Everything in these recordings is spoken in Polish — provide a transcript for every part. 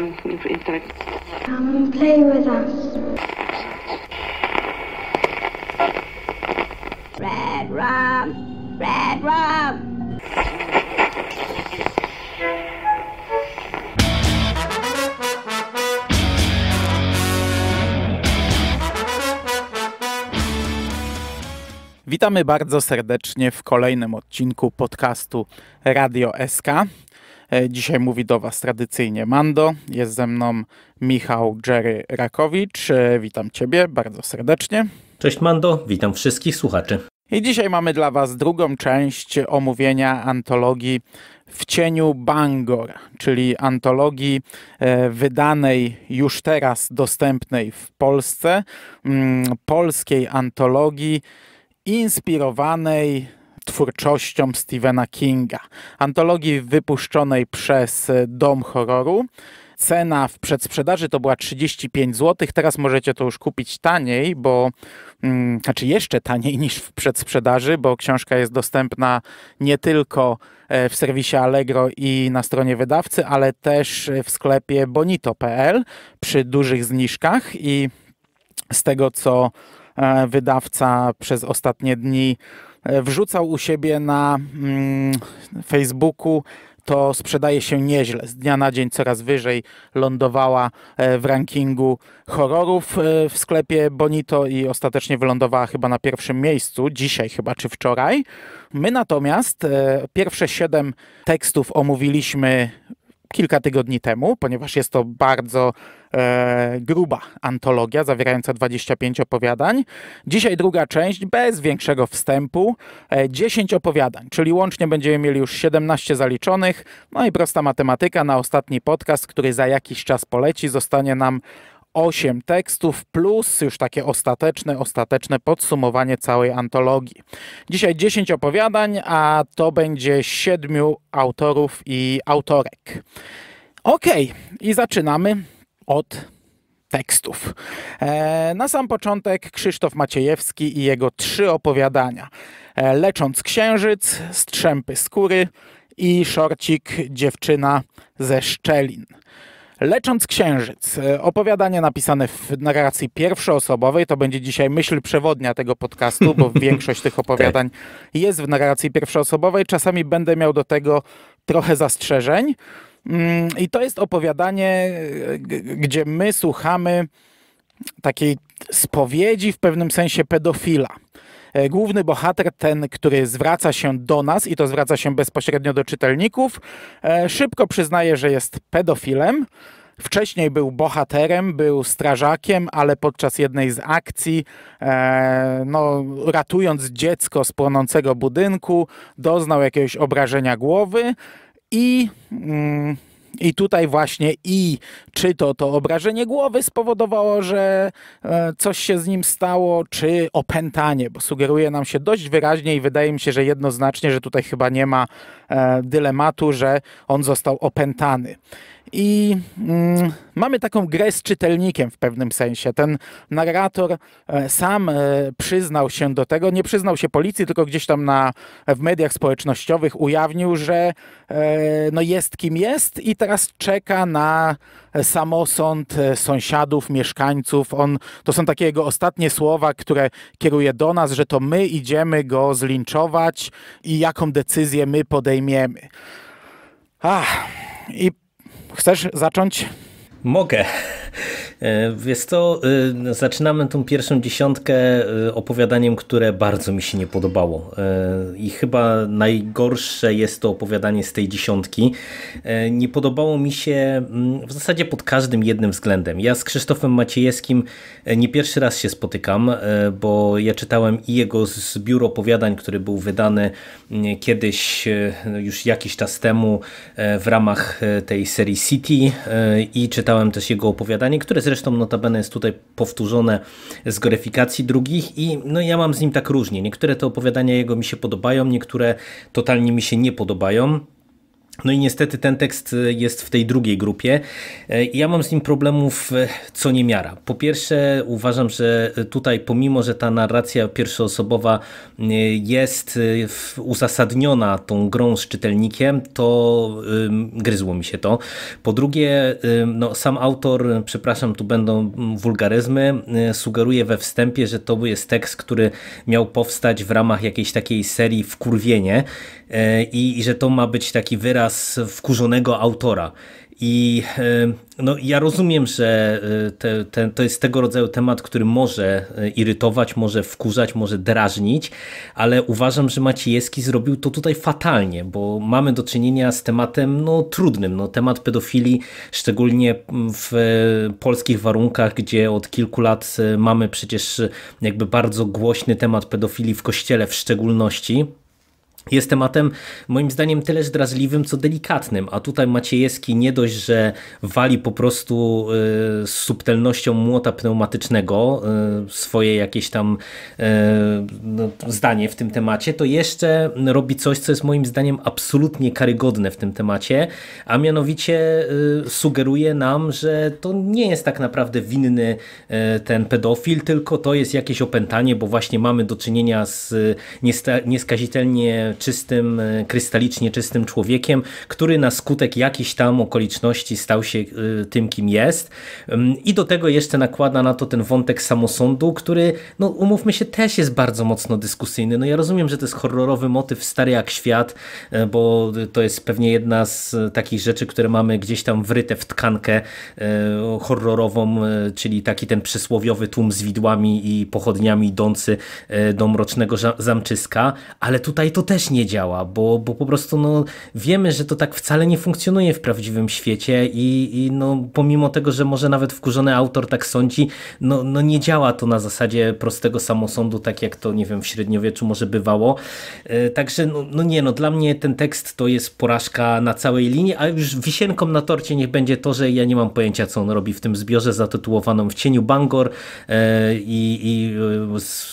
um, internet. Come and play with us. Red rum, red rum. Witamy bardzo serdecznie w kolejnym odcinku podcastu Radio SK. E, dzisiaj mówi do Was tradycyjnie Mando. Jest ze mną Michał Jerry Rakowicz. E, witam Ciebie bardzo serdecznie. Cześć Mando, witam wszystkich słuchaczy. I dzisiaj mamy dla Was drugą część omówienia antologii w cieniu Bangor, czyli antologii e, wydanej już teraz dostępnej w Polsce, mm, polskiej antologii inspirowanej twórczością Stephena Kinga. Antologii wypuszczonej przez e, Dom Horroru. Cena w przedsprzedaży to była 35 zł, teraz możecie to już kupić taniej, bo mm, znaczy jeszcze taniej niż w przedsprzedaży, bo książka jest dostępna nie tylko e, w serwisie Allegro i na stronie wydawcy, ale też e, w sklepie bonito.pl przy dużych zniżkach i z tego co wydawca przez ostatnie dni E, wrzucał u siebie na mm, Facebooku, to sprzedaje się nieźle. Z dnia na dzień coraz wyżej lądowała e, w rankingu horrorów e, w sklepie Bonito i ostatecznie wylądowała chyba na pierwszym miejscu, dzisiaj chyba czy wczoraj. My natomiast pierwsze siedem tekstów omówiliśmy kilka tygodni temu, ponieważ jest to bardzo E, gruba antologia zawierająca 25 opowiadań. Dzisiaj druga część bez większego wstępu, 10 e, opowiadań, czyli łącznie będziemy mieli już 17 zaliczonych. No i prosta matematyka na ostatni podcast, który za jakiś czas poleci, zostanie nam 8 tekstów plus już takie ostateczne, ostateczne podsumowanie całej antologii. Dzisiaj 10 opowiadań, a to będzie 7 autorów i autorek. Ok, i zaczynamy od tekstów. E, na sam początek Krzysztof Maciejewski i jego trzy opowiadania. E, Lecząc księżyc, Strzępy skóry i szorcik Dziewczyna ze Szczelin. Lecząc Księżyc. E, opowiadanie napisane w narracji pierwszoosobowej. To będzie dzisiaj myśl przewodnia tego podcastu, bo większość tych tak. opowiadań jest w narracji pierwszoosobowej. Czasami będę miał do tego trochę zastrzeżeń. Mm, I to jest opowiadanie, gdzie my słuchamy takiej spowiedzi w pewnym sensie pedofila. E, główny bohater, ten, który zwraca się do nas i to zwraca się bezpośrednio do czytelników, e, szybko przyznaje, że jest pedofilem. Wcześniej był bohaterem, był strażakiem, ale podczas jednej z akcji, e, no, ratując dziecko z płonącego budynku, doznał jakiegoś obrażenia głowy i, mm, i tutaj właśnie i czy to to obrażenie głowy spowodowało, że e, coś się z nim stało, czy opętanie, bo sugeruje nam się dość wyraźnie i wydaje mi się, że jednoznacznie, że tutaj chyba nie ma e, dylematu, że on został opętany. I mm, mamy taką grę z czytelnikiem w pewnym sensie. Ten narrator e, sam e, przyznał się do tego, nie przyznał się policji, tylko gdzieś tam na, w mediach społecznościowych ujawnił, że e, no jest kim jest i teraz czeka na samosąd e, sąsiadów, mieszkańców. On, to są takie jego ostatnie słowa, które kieruje do nas, że to my idziemy go zlinczować i jaką decyzję my podejmiemy. Ach. I Chcesz zacząć? Mogę. E, więc to e, zaczynamy tą pierwszą dziesiątkę e, opowiadaniem, które bardzo mi się nie podobało. I chyba najgorsze jest to opowiadanie z tej dziesiątki. Nie podobało mi się mm, w zasadzie pod każdym jednym względem. Ja z Krzysztofem Maciejewskim nie pierwszy raz się spotykam, bo ja czytałem i jego zbiór opowiadań, który był wydany mm, kiedyś, już jakiś czas temu w ramach tej serii City i czytałem też jego opowiadanie, które zresztą notabene jest tutaj powtórzone z gloryfikacji drugich i no ja mam z nim tak różnie. Niektóre te opowiadania jego mi się podobają, niektóre totalnie mi się nie podobają. No i niestety ten tekst e, jest w tej drugiej grupie. E, ja mam z nim problemów e, co niemiara. Po pierwsze uważam, że tutaj pomimo, że ta narracja pierwszoosobowa jest uzasadniona tą grą z czytelnikiem, to gryzło mi się to. Po drugie no, sam autor, przepraszam, tu będą wulgaryzmy, sugeruje we wstępie, że to jest tekst, który miał powstać w ramach jakiejś takiej serii wkurwienie i, i że to ma być taki wyraz obraz wkurzonego autora. I e, no, ja rozumiem, że e, te, te, to jest tego rodzaju temat, który może e, irytować, może wkurzać, może drażnić, ale uważam, że Maciejski zrobił to tutaj fatalnie, bo mamy do czynienia z tematem no, trudnym. No, temat pedofilii, szczególnie w polskich warunkach, gdzie od kilku lat mamy przecież jakby bardzo głośny temat pedofilii w kościele w szczególności jest tematem moim zdaniem tyleż drażliwym, co delikatnym, a tutaj Maciejewski nie dość, że wali po prostu y, z subtelnością młota pneumatycznego y, swoje jakieś tam y, no, zdanie w tym temacie, to jeszcze robi coś, co jest moim zdaniem absolutnie karygodne w tym temacie, a mianowicie sugeruje nam, że to nie jest tak naprawdę winny ten pedofil, tylko to jest jakieś opętanie, bo właśnie mamy do czynienia z nieskazitelnie czystym, e, krystalicznie czystym człowiekiem, który na skutek jakichś tam okoliczności stał się e, tym, kim jest. I do tego jeszcze nakłada na to ten wątek samosądu, który, no umówmy się, też jest bardzo mocno dyskusyjny. No ja rozumiem, że to jest horrorowy motyw stary jak świat, e, bo to jest pewnie jedna z takich rzeczy, które mamy gdzieś tam wryte w tkankę horrorową, czyli taki ten przysłowiowy tłum z widłami i pochodniami idący do mrocznego zamczyska, ale tutaj to też też nie działa, bo, bo po prostu no, wiemy, że to tak wcale nie funkcjonuje w prawdziwym świecie i, i no, pomimo tego, że może nawet wkurzony autor tak sądzi, no, no nie działa to na zasadzie prostego samosądu, tak jak to, nie wiem, w średniowieczu może bywało. E, także no, no nie, no dla mnie ten tekst to jest porażka na całej linii, a już wisienką na torcie niech będzie to, że ja nie mam pojęcia, co on robi w tym zbiorze zatytułowaną W cieniu Bangor e, i, i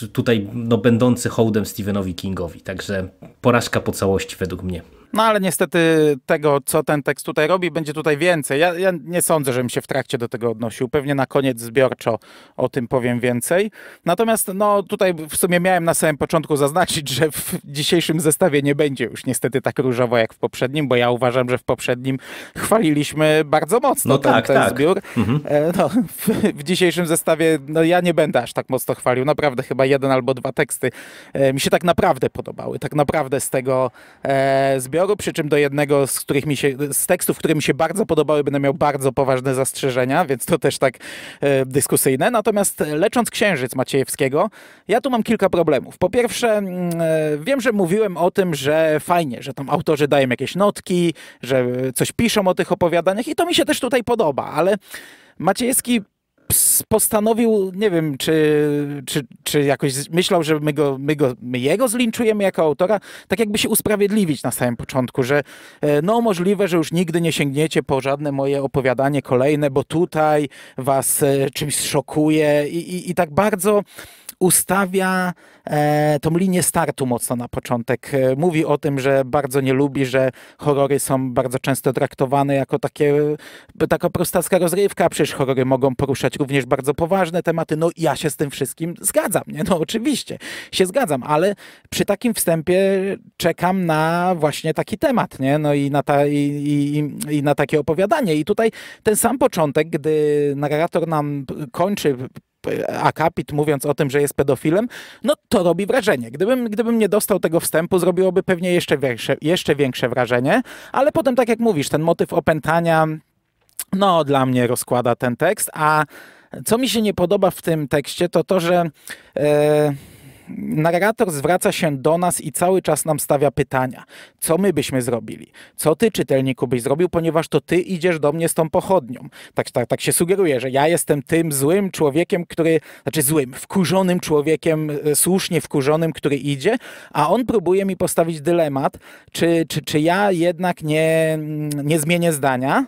e, tutaj no, będący hołdem Stephenowi Kingowi. Także porażka po całości według mnie. No ale niestety tego, co ten tekst tutaj robi, będzie tutaj więcej. Ja, ja, nie sądzę, żebym się w trakcie do tego odnosił. Pewnie na koniec zbiorczo o tym powiem więcej. Natomiast no tutaj w sumie miałem na samym początku zaznaczyć, że w dzisiejszym zestawie nie będzie już niestety tak różowo jak w poprzednim, bo ja uważam, że w poprzednim chwaliliśmy bardzo mocno no ten, tak, ten tak. zbiór. Mhm. E, no, w, w, dzisiejszym zestawie no, ja nie będę aż tak mocno chwalił. Naprawdę chyba jeden albo dwa teksty e, mi się tak naprawdę podobały. Tak naprawdę z tego e, zbioru odbioru, przy czym do jednego z, których mi się, z tekstów, które mi się bardzo podobały, będę miał bardzo poważne zastrzeżenia, więc to też tak e, dyskusyjne. Natomiast e, lecząc Księżyc Maciejewskiego, ja tu mam kilka problemów. Po pierwsze, mm, e, wiem, że mówiłem o tym, że fajnie, że tam autorzy dają jakieś notki, że coś piszą o tych opowiadaniach i to mi się też tutaj podoba, ale Maciejewski postanowił, nie wiem, czy, czy, czy jakoś myślał, że my, go, my, go, my jego zlinczujemy jako autora, tak jakby się usprawiedliwić na samym początku, że e, no możliwe, że już nigdy nie sięgniecie po żadne moje opowiadanie kolejne, bo tutaj was e, czymś szokuje i, i, i tak bardzo ustawia e, tą linię startu mocno na początek. E, mówi o tym, że bardzo nie lubi, że horrory są bardzo często traktowane jako takie, e, taka prostacka rozrywka. Przecież horrory mogą poruszać również bardzo poważne tematy. No ja się z tym wszystkim zgadzam, nie? No oczywiście się zgadzam, ale przy takim wstępie czekam na właśnie taki temat, nie? No i na, ta, i, i, i na takie opowiadanie. I tutaj ten sam początek, gdy narrator nam kończy akapit mówiąc o tym, że jest pedofilem, no to robi wrażenie. Gdybym, gdybym nie dostał tego wstępu, zrobiłoby pewnie jeszcze większe, jeszcze większe wrażenie, ale potem, tak jak mówisz, ten motyw opętania, no dla mnie rozkłada ten tekst, a co mi się nie podoba w tym tekście, to to, że... Yy, narrator zwraca się do nas i cały czas nam stawia pytania. Co my byśmy zrobili? Co ty, czytelniku, byś zrobił, ponieważ to ty idziesz do mnie z tą pochodnią. Tak, tak, tak się sugeruje, że ja jestem tym złym człowiekiem, który, znaczy złym, wkurzonym człowiekiem, e, słusznie wkurzonym, który idzie, a on próbuje mi postawić dylemat, czy, czy, czy ja jednak nie, nie zmienię zdania,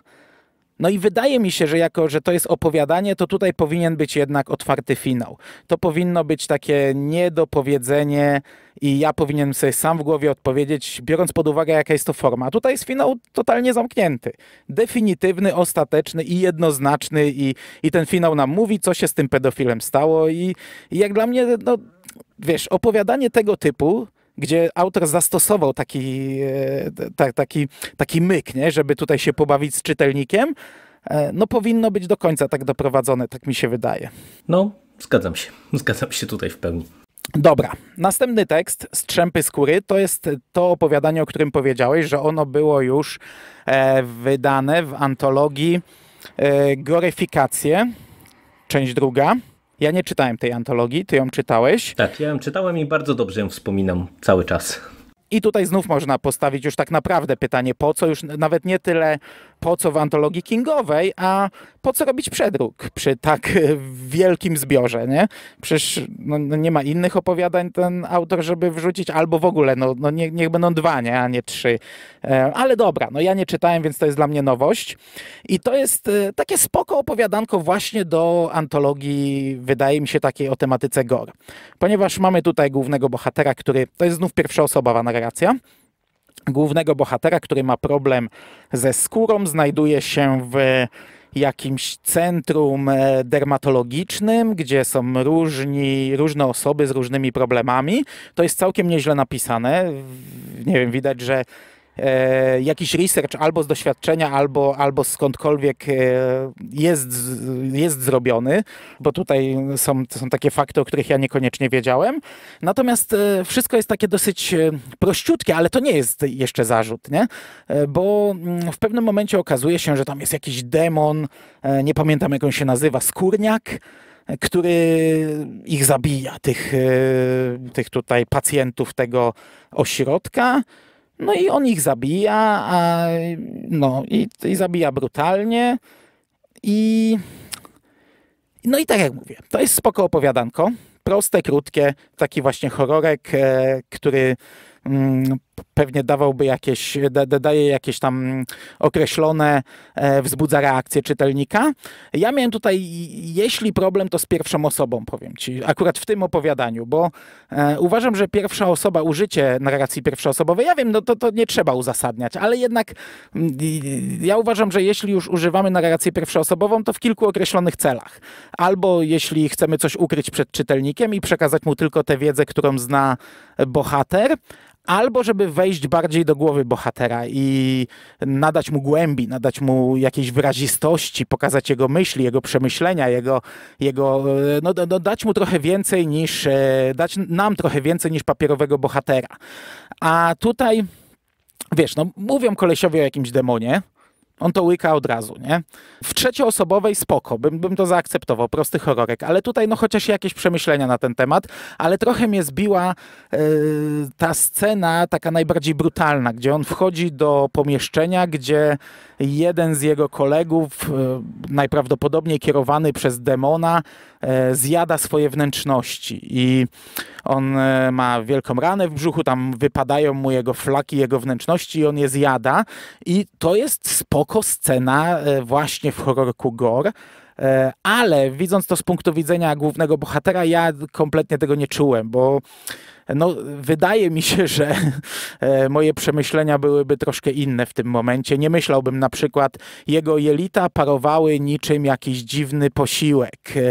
no i wydaje mi się, że jako, że to jest opowiadanie, to tutaj powinien być jednak otwarty finał. To powinno być takie niedopowiedzenie i ja powinienem sobie sam w głowie odpowiedzieć, biorąc pod uwagę, jaka jest to forma. tutaj jest finał totalnie zamknięty. Definitywny, ostateczny i jednoznaczny i, i ten finał nam mówi, co się z tym pedofilem stało i, i jak dla mnie, no wiesz, opowiadanie tego typu gdzie autor zastosował taki, e, ta, taki, taki myk, nie? żeby tutaj się pobawić z czytelnikiem, e, no powinno być do końca tak doprowadzone, tak mi się wydaje. No, zgadzam się. Zgadzam się tutaj w pełni. Dobra, następny tekst Strzępy skóry to jest to opowiadanie, o którym powiedziałeś, że ono było już e, wydane w antologii Goryfikacje, część druga. Ja nie czytałem tej antologii, ty ją czytałeś. Tak, ja ją czytałem i bardzo dobrze ją wspominam cały czas. I tutaj znów można postawić już tak naprawdę pytanie, po co już nawet nie tyle po co w antologii Kingowej, a po co robić przedruk przy tak wielkim zbiorze, nie? Przecież no, no, nie ma innych opowiadań ten autor, żeby wrzucić, albo w ogóle, no, no nie, niech będą dwa, nie? a nie trzy. E, ale dobra, no ja nie czytałem, więc to jest dla mnie nowość. I to jest e, takie spoko opowiadanko właśnie do antologii, wydaje mi się, takiej o tematyce gore. Ponieważ mamy tutaj głównego bohatera, który, to jest znów pierwsza osobowa narracja, głównego bohatera, który ma problem ze skórą, znajduje się w jakimś centrum e, dermatologicznym, gdzie są różni, różne osoby z różnymi problemami. To jest całkiem nieźle napisane. Nie wiem, widać, że e, jakiś research albo z doświadczenia, albo, albo skądkolwiek e, jest, jest zrobiony, bo tutaj są, są takie fakty, o których ja niekoniecznie wiedziałem. Natomiast e, wszystko jest takie dosyć e, prościutkie, ale to nie jest jeszcze zarzut, nie? E, bo mm, w pewnym momencie okazuje się, że tam jest jakiś demon, e, nie pamiętam jak on się nazywa, skórniak, który ich zabija, tych, tych tutaj pacjentów tego ośrodka. No i on ich zabija, a, no i, i zabija brutalnie. I no i tak jak mówię, to jest spoko opowiadanko. Proste, krótkie, taki właśnie hororek, e, który Mm, pewnie dawałby jakieś, da, daje jakieś tam określone, e, wzbudza reakcję czytelnika. Ja miałem tutaj, jeśli problem, to z pierwszą osobą, powiem ci, akurat w tym opowiadaniu, bo e, uważam, że pierwsza osoba, użycie narracji pierwszoosobowej, ja wiem, no to, to nie trzeba uzasadniać, ale jednak mm, ja uważam, że jeśli już używamy narracji pierwszoosobową, to w kilku określonych celach. Albo jeśli chcemy coś ukryć przed czytelnikiem i przekazać mu tylko tę wiedzę, którą zna bohater, albo żeby wejść bardziej do głowy bohatera i nadać mu głębi, nadać mu jakiejś wyrazistości, pokazać jego myśli, jego przemyślenia, jego, jego e, no, no, dać mu trochę więcej niż, e, dać nam trochę więcej niż papierowego bohatera. A tutaj, wiesz, no mówią kolesiowi o jakimś demonie, on to łyka od razu, nie? W trzecioosobowej spoko, bym, bym to zaakceptował, prosty hororek, ale tutaj no chociaż jakieś przemyślenia na ten temat, ale trochę mnie zbiła yy, ta scena taka najbardziej brutalna, gdzie on wchodzi do pomieszczenia, gdzie jeden z jego kolegów, yy, najprawdopodobniej kierowany przez demona, yy, zjada swoje wnętrzności i on ma wielką ranę w brzuchu, tam wypadają mu jego flaki, jego wnętrzności i on je zjada i to jest spoko spoko scena e, właśnie w horrorku gore, e, ale widząc to z punktu widzenia głównego bohatera, ja kompletnie tego nie czułem, bo no, wydaje mi się, że e, moje przemyślenia byłyby troszkę inne w tym momencie. Nie myślałbym na przykład, jego jelita parowały niczym jakiś dziwny posiłek. E,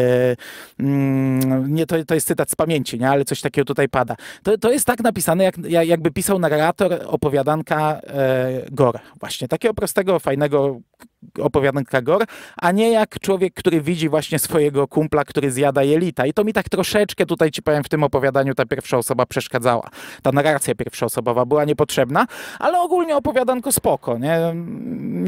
mm, nie, to, to jest cytat z pamięci, nie? ale coś takiego tutaj pada. To, to jest tak napisane, jak, jakby pisał narrator opowiadanka e, Gora. Właśnie takiego prostego, fajnego opowiadanka Gor, a nie jak człowiek, który widzi właśnie swojego kumpla, który zjada jelita. I to mi tak troszeczkę tutaj ci powiem w tym opowiadaniu ta pierwsza osoba przeszkadzała. Ta narracja pierwszoosobowa była niepotrzebna, ale ogólnie opowiadanko spoko, nie?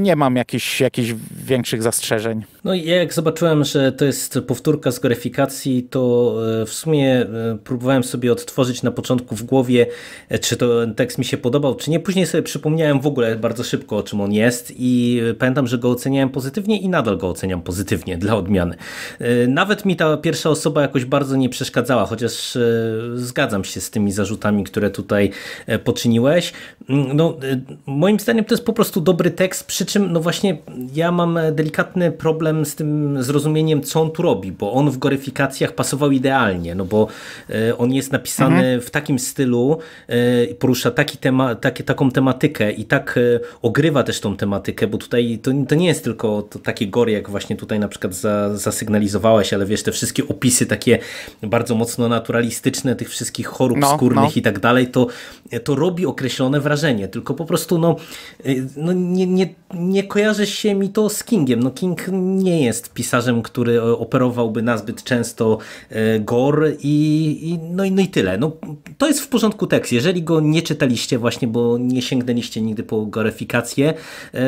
Nie mam jakichś, jakichś większych zastrzeżeń. No i jak zobaczyłem, że to jest powtórka z goryfikacji, to e, w sumie e, próbowałem sobie odtworzyć na początku w głowie, e, czy to tekst mi się podobał, czy nie. Później sobie przypomniałem w ogóle bardzo szybko, o czym on jest i pamiętam, pamiętam, że go oceniałem pozytywnie i nadal go oceniam pozytywnie dla odmiany. Y, nawet mi ta pierwsza osoba jakoś bardzo nie przeszkadzała, chociaż y, zgadzam się z tymi zarzutami, które tutaj e, poczyniłeś. Mm, no, y, moim zdaniem to jest po prostu dobry tekst, przy czym no właśnie ja mam e, delikatny problem z tym zrozumieniem, co on tu robi, bo on w goryfikacjach pasował idealnie, no bo e, on jest napisany mhm. w takim stylu, porusza taki tema, taki, taką tematykę i tak ogrywa też tą tematykę, bo tutaj to to, to nie jest tylko to takie gory, jak właśnie tutaj na przykład za, zasygnalizowałeś, ale wiesz, te wszystkie opisy takie bardzo mocno naturalistyczne tych wszystkich chorób no, skórnych no. i tak dalej, to, to robi określone wrażenie, tylko po prostu no, y, no nie, nie, nie kojarzy się mi to z Kingiem. No King nie jest pisarzem, który operowałby nazbyt często y, gor i, i, no, i, no i tyle. No, to jest w porządku tekst. Jeżeli go nie czytaliście właśnie, bo nie sięgnęliście nigdy po goryfikację,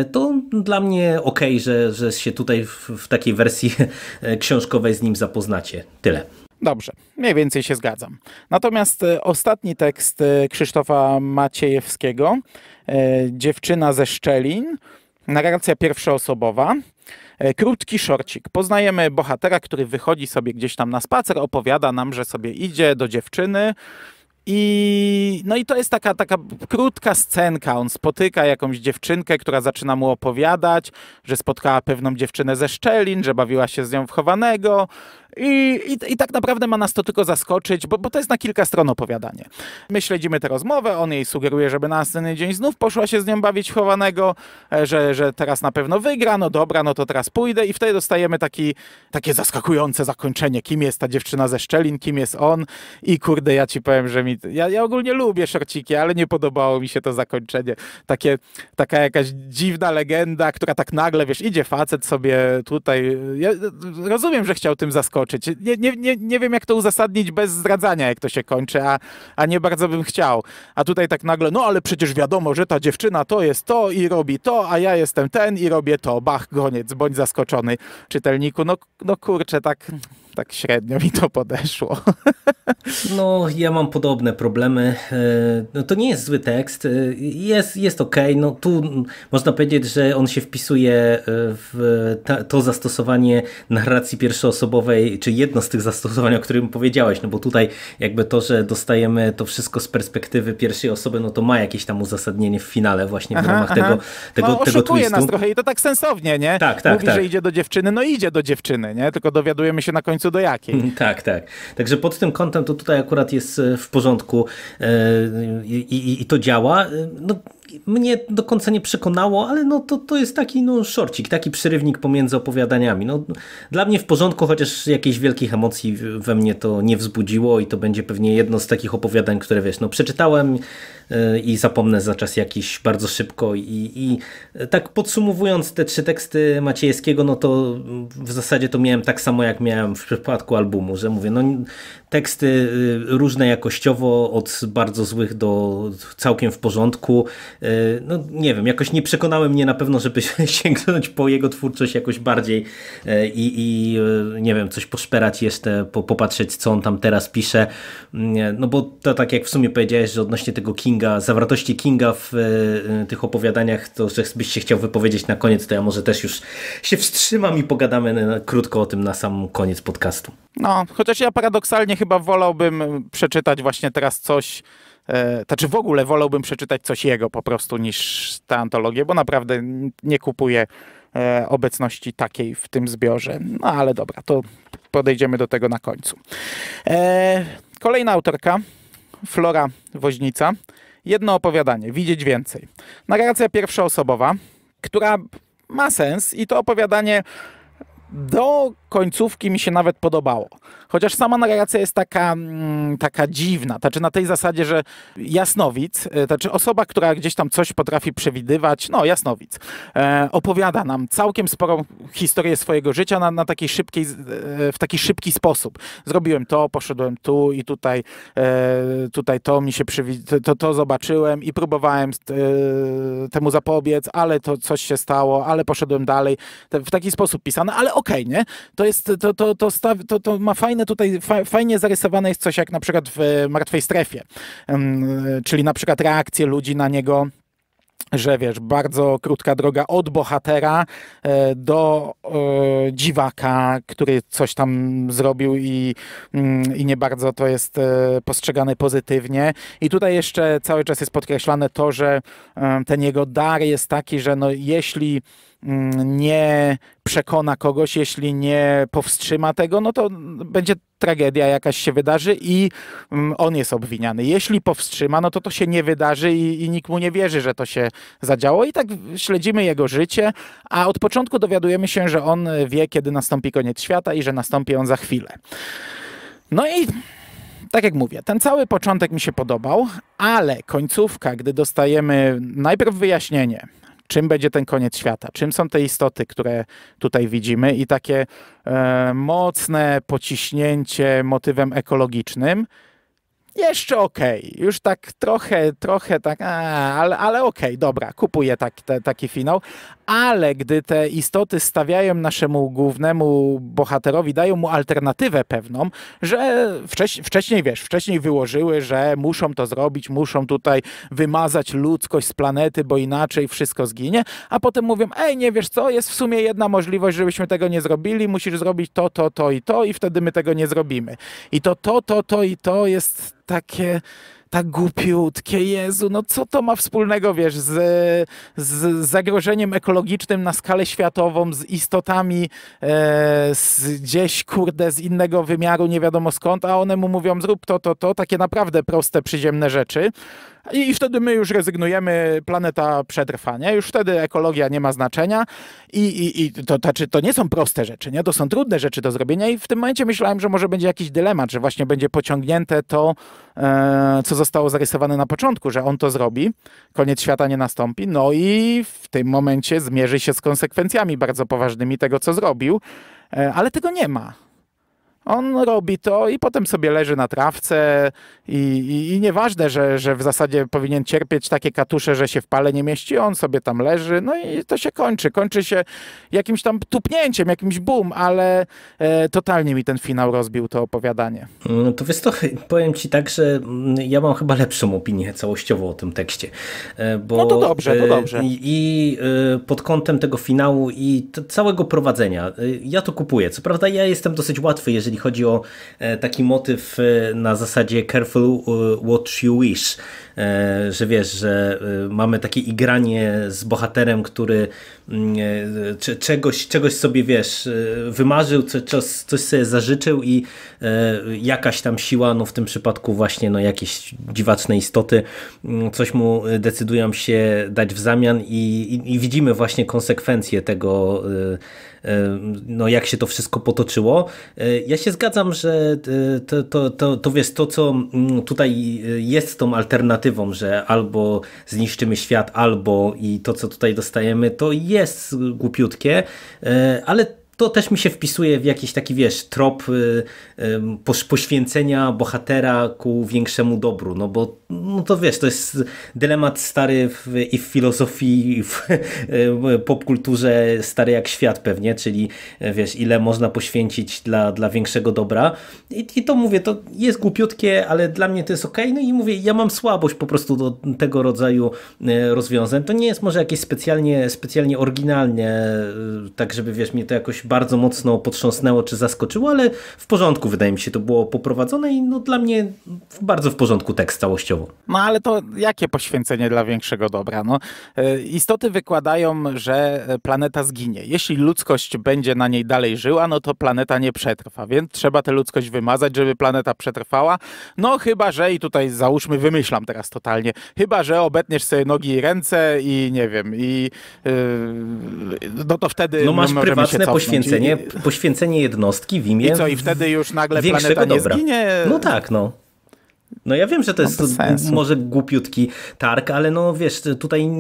y, to dla mnie fajnie, okej, okay, że, że się tutaj w, w takiej wersji książkowej z nim zapoznacie. Tyle. Dobrze, mniej więcej się zgadzam. Natomiast e, ostatni tekst e, Krzysztofa Maciejewskiego, e, Dziewczyna ze Szczelin, narracja pierwszoosobowa. Krótki szorcik. Poznajemy bohatera, który wychodzi sobie gdzieś tam na spacer, opowiada nam, że sobie idzie do dziewczyny, i, no i to jest taka, taka krótka scenka. On spotyka jakąś dziewczynkę, która zaczyna mu opowiadać, że spotkała pewną dziewczynę ze Szczelin, że bawiła się z nią w chowanego, i, i, i tak naprawdę ma nas to tylko zaskoczyć, bo, bo to jest na kilka stron opowiadanie. My śledzimy tę rozmowę, on jej sugeruje, żeby na następny dzień znów poszła się z nią bawić chowanego, e, że, że teraz na pewno wygra, no dobra, no to teraz pójdę i wtedy dostajemy taki, takie zaskakujące zakończenie, kim jest ta dziewczyna ze Szczelin, kim jest on i kurde, ja ci powiem, że mi, ja, ja ogólnie lubię szorciki, ale nie podobało mi się to zakończenie. Takie, taka jakaś dziwna legenda, która tak nagle, wiesz, idzie facet sobie tutaj, ja rozumiem, że chciał tym zaskoczyć, nie, nie, nie, nie wiem, jak to uzasadnić bez zdradzania, jak to się kończy, a, a nie bardzo bym chciał. A tutaj tak nagle, no ale przecież wiadomo, że ta dziewczyna to jest to i robi to, a ja jestem ten i robię to. Bach, goniec, bądź zaskoczony czytelniku. No, no kurczę, tak tak średnio mi to podeszło. No, ja mam podobne problemy. E, no, to nie jest zły tekst, e, jest, jest ok. No, tu można powiedzieć, że on się wpisuje e, w ta, to zastosowanie narracji pierwszoosobowej, czy jedno z tych zastosowań, o którym powiedziałeś, no bo tutaj jakby to, że dostajemy to wszystko z perspektywy pierwszej osoby, no to ma jakieś tam uzasadnienie w finale właśnie w ramach aha. tego, tego, no, tego twistu. nas trochę i to tak sensownie, nie? Tak, tak, Mówi, tak. że idzie do dziewczyny, no idzie do dziewczyny, nie? Tylko dowiadujemy się na końcu co do jakiej. Tak, tak. Także pod tym kątem to tutaj akurat jest e, w porządku e, i, i, i to działa. E, no, mnie do końca nie przekonało, ale no to, to jest taki no, szorcik, taki przerywnik pomiędzy opowiadaniami. No, dla mnie w porządku, chociaż jakichś wielkich emocji we mnie to nie wzbudziło i to będzie pewnie jedno z takich opowiadań, które wiesz, no przeczytałem, E, i zapomnę za czas jakiś bardzo szybko. I, I, e, tak podsumowując te trzy teksty Maciejskiego no to w zasadzie to miałem tak samo jak miałem w przypadku albumu, że mówię, no teksty e, różne jakościowo, od bardzo złych do całkiem w porządku. No nie wiem, jakoś nie przekonały mnie na pewno, żeby sięgnąć po jego twórczość jakoś bardziej i, i nie wiem, coś poszperać jeszcze, po, popatrzeć co on tam teraz pisze. Mm, no bo to tak jak w sumie powiedziałeś, że odnośnie tego Kinga Kinga, zawartości Kinga w e, e, tych opowiadaniach, to że byś się chciał wypowiedzieć na koniec, to ja może też już się wstrzymam i pogadamy krótko o tym na sam koniec podcastu. No, chociaż ja paradoksalnie chyba wolałbym przeczytać właśnie teraz coś, e, znaczy w ogóle wolałbym przeczytać coś jego po prostu niż tę antologię, bo naprawdę nie kupuję obecności takiej w tym zbiorze. No ale dobra, to podejdziemy do tego na końcu. kolejna autorka, Flora Woźnica jedno opowiadanie, widzieć więcej. Narracja pierwszoosobowa, która ma sens i to opowiadanie do końcówki mi się nawet podobało. Chociaż sama narracja jest taka, mm, taka dziwna. Znaczy na tej zasadzie, że jasnowic, e, znaczy osoba, która gdzieś tam coś potrafi przewidywać, no jasnowic, e, opowiada nam całkiem sporą historię swojego życia na, na takiej szybkiej, e, w taki szybki sposób. Zrobiłem to, poszedłem tu i tutaj, tutaj to mi się przywi- to, to zobaczyłem i próbowałem temu zapobiec, ale to coś się stało, ale poszedłem dalej. W taki sposób pisane, ale okej, okay, nie? To to jest, to, to, to, staw, to, to ma fajne tutaj, fa, fajnie zarysowane jest coś jak na przykład w Martwej Strefie, mm, czyli na przykład reakcje ludzi na niego że wiesz, bardzo krótka droga od bohatera e, do e, dziwaka, który coś tam zrobił i, mm, i nie bardzo to jest e, postrzegane pozytywnie. I tutaj jeszcze cały czas jest podkreślane to, że e, ten jego dar jest taki, że no, jeśli Mm, nie przekona kogoś, jeśli nie powstrzyma tego, no to będzie tragedia jakaś się wydarzy i mm, on jest obwiniany. Jeśli powstrzyma, no to to się nie wydarzy i, i nikt mu nie wierzy, że to się zadziało. I tak śledzimy jego życie, a od początku dowiadujemy się, że on wie, kiedy nastąpi koniec świata i że nastąpi on za chwilę. No i tak jak mówię, ten cały początek mi się podobał, ale końcówka, gdy dostajemy najpierw wyjaśnienie, czym będzie ten koniec świata, czym są te istoty, które tutaj widzimy i takie e, mocne pociśnięcie motywem ekologicznym. Jeszcze okej, okay. już tak trochę, trochę tak, a, ale, ale okej, okay, dobra, kupuję tak, te, taki finał, ale gdy te istoty stawiają naszemu głównemu bohaterowi, dają mu alternatywę pewną, że wcześ, wcześniej, wiesz, wcześniej wyłożyły, że muszą to zrobić, muszą tutaj wymazać ludzkość z planety, bo inaczej wszystko zginie, a potem mówią, ej, nie wiesz co, jest w sumie jedna możliwość, żebyśmy tego nie zrobili, musisz zrobić to, to, to i to i wtedy my tego nie zrobimy. I to, to, to, to i to jest takie tak głupiutkie, Jezu, no co to ma wspólnego, wiesz, z, z zagrożeniem ekologicznym na skalę światową, z istotami e, z gdzieś, kurde, z innego wymiaru, nie wiadomo skąd, a one mu mówią, zrób to, to, to, takie naprawdę proste, przyziemne rzeczy i wtedy my już rezygnujemy, planeta przetrwa, nie? Już wtedy ekologia nie ma znaczenia i, i, i to, to, znaczy, to nie są proste rzeczy, nie? To są trudne rzeczy do zrobienia i w tym momencie myślałem, że może będzie jakiś dylemat, że właśnie będzie pociągnięte to, e, co zostało zarysowane na początku, że on to zrobi, koniec świata nie nastąpi, no i w tym momencie zmierzy się z konsekwencjami bardzo poważnymi tego, co zrobił, e, ale tego nie ma. On robi to i potem sobie leży na trawce i, i, i nieważne, że, że w zasadzie powinien cierpieć takie katusze, że się w pale nie mieści, on sobie tam leży, no i to się kończy. Kończy się jakimś tam tupnięciem, jakimś boom, ale e, totalnie mi ten finał rozbił to opowiadanie. No to wiesz to, powiem ci tak, że mm, ja mam chyba lepszą opinię całościowo o tym tekście. E, bo no to dobrze, to e, dobrze. I, i e, pod kątem tego finału i całego prowadzenia, ja to kupuję. Co prawda ja jestem dosyć łatwy, jeżeli czyli chodzi o e, taki motyw e, na zasadzie careful e, what you wish, że wiesz, że mamy takie igranie z bohaterem, który mm, czegoś, czegoś sobie, wiesz, wymarzył, coś, coś sobie zażyczył i jakaś tam siła, no w tym przypadku właśnie no jakieś dziwaczne istoty, mm, coś mu decydują się dać w zamian i, i, i widzimy właśnie konsekwencje tego no jak się to wszystko potoczyło. E, ja się zgadzam, że e, to, to, to, to wiesz, to co mm, tutaj e, jest tą alternatywą, że albo zniszczymy świat, albo i to co tutaj dostajemy, to jest głupiutkie, ale to też mi się wpisuje w jakiś taki, wiesz, trop y, poświęcenia bohatera ku większemu dobru, no bo no to wiesz, to jest dylemat stary w, i w filozofii, i w y, popkulturze stary jak świat pewnie, czyli y, wiesz, ile można poświęcić dla, dla większego dobra I, i to mówię, to jest głupiutkie, ale dla mnie to jest ok, no i mówię, ja mam słabość po prostu do tego rodzaju rozwiązań, to nie jest może jakieś specjalnie, specjalnie oryginalnie, tak żeby wiesz, mnie to jakoś bardzo mocno potrząsnęło czy zaskoczyło, ale w porządku wydaje mi się to było poprowadzone i no dla mnie bardzo w porządku tekst całościowo. No ale to jakie poświęcenie dla większego dobra? No, e, istoty wykładają, że e, planeta zginie. Jeśli ludzkość będzie na niej dalej żyła, no to planeta nie przetrwa, więc trzeba tę ludzkość wymazać, żeby planeta przetrwała. No chyba, że i tutaj załóżmy, wymyślam teraz totalnie, chyba, że obetniesz sobie nogi i ręce i nie wiem, i yy, no to wtedy no masz prywatne poświęcenie poświęcenie, poświęcenie jednostki w imię I co, i wtedy już nagle większego planeta nie dobra. zginie? No tak, no. No ja wiem, że to jest może głupiutki targ, ale no wiesz, tutaj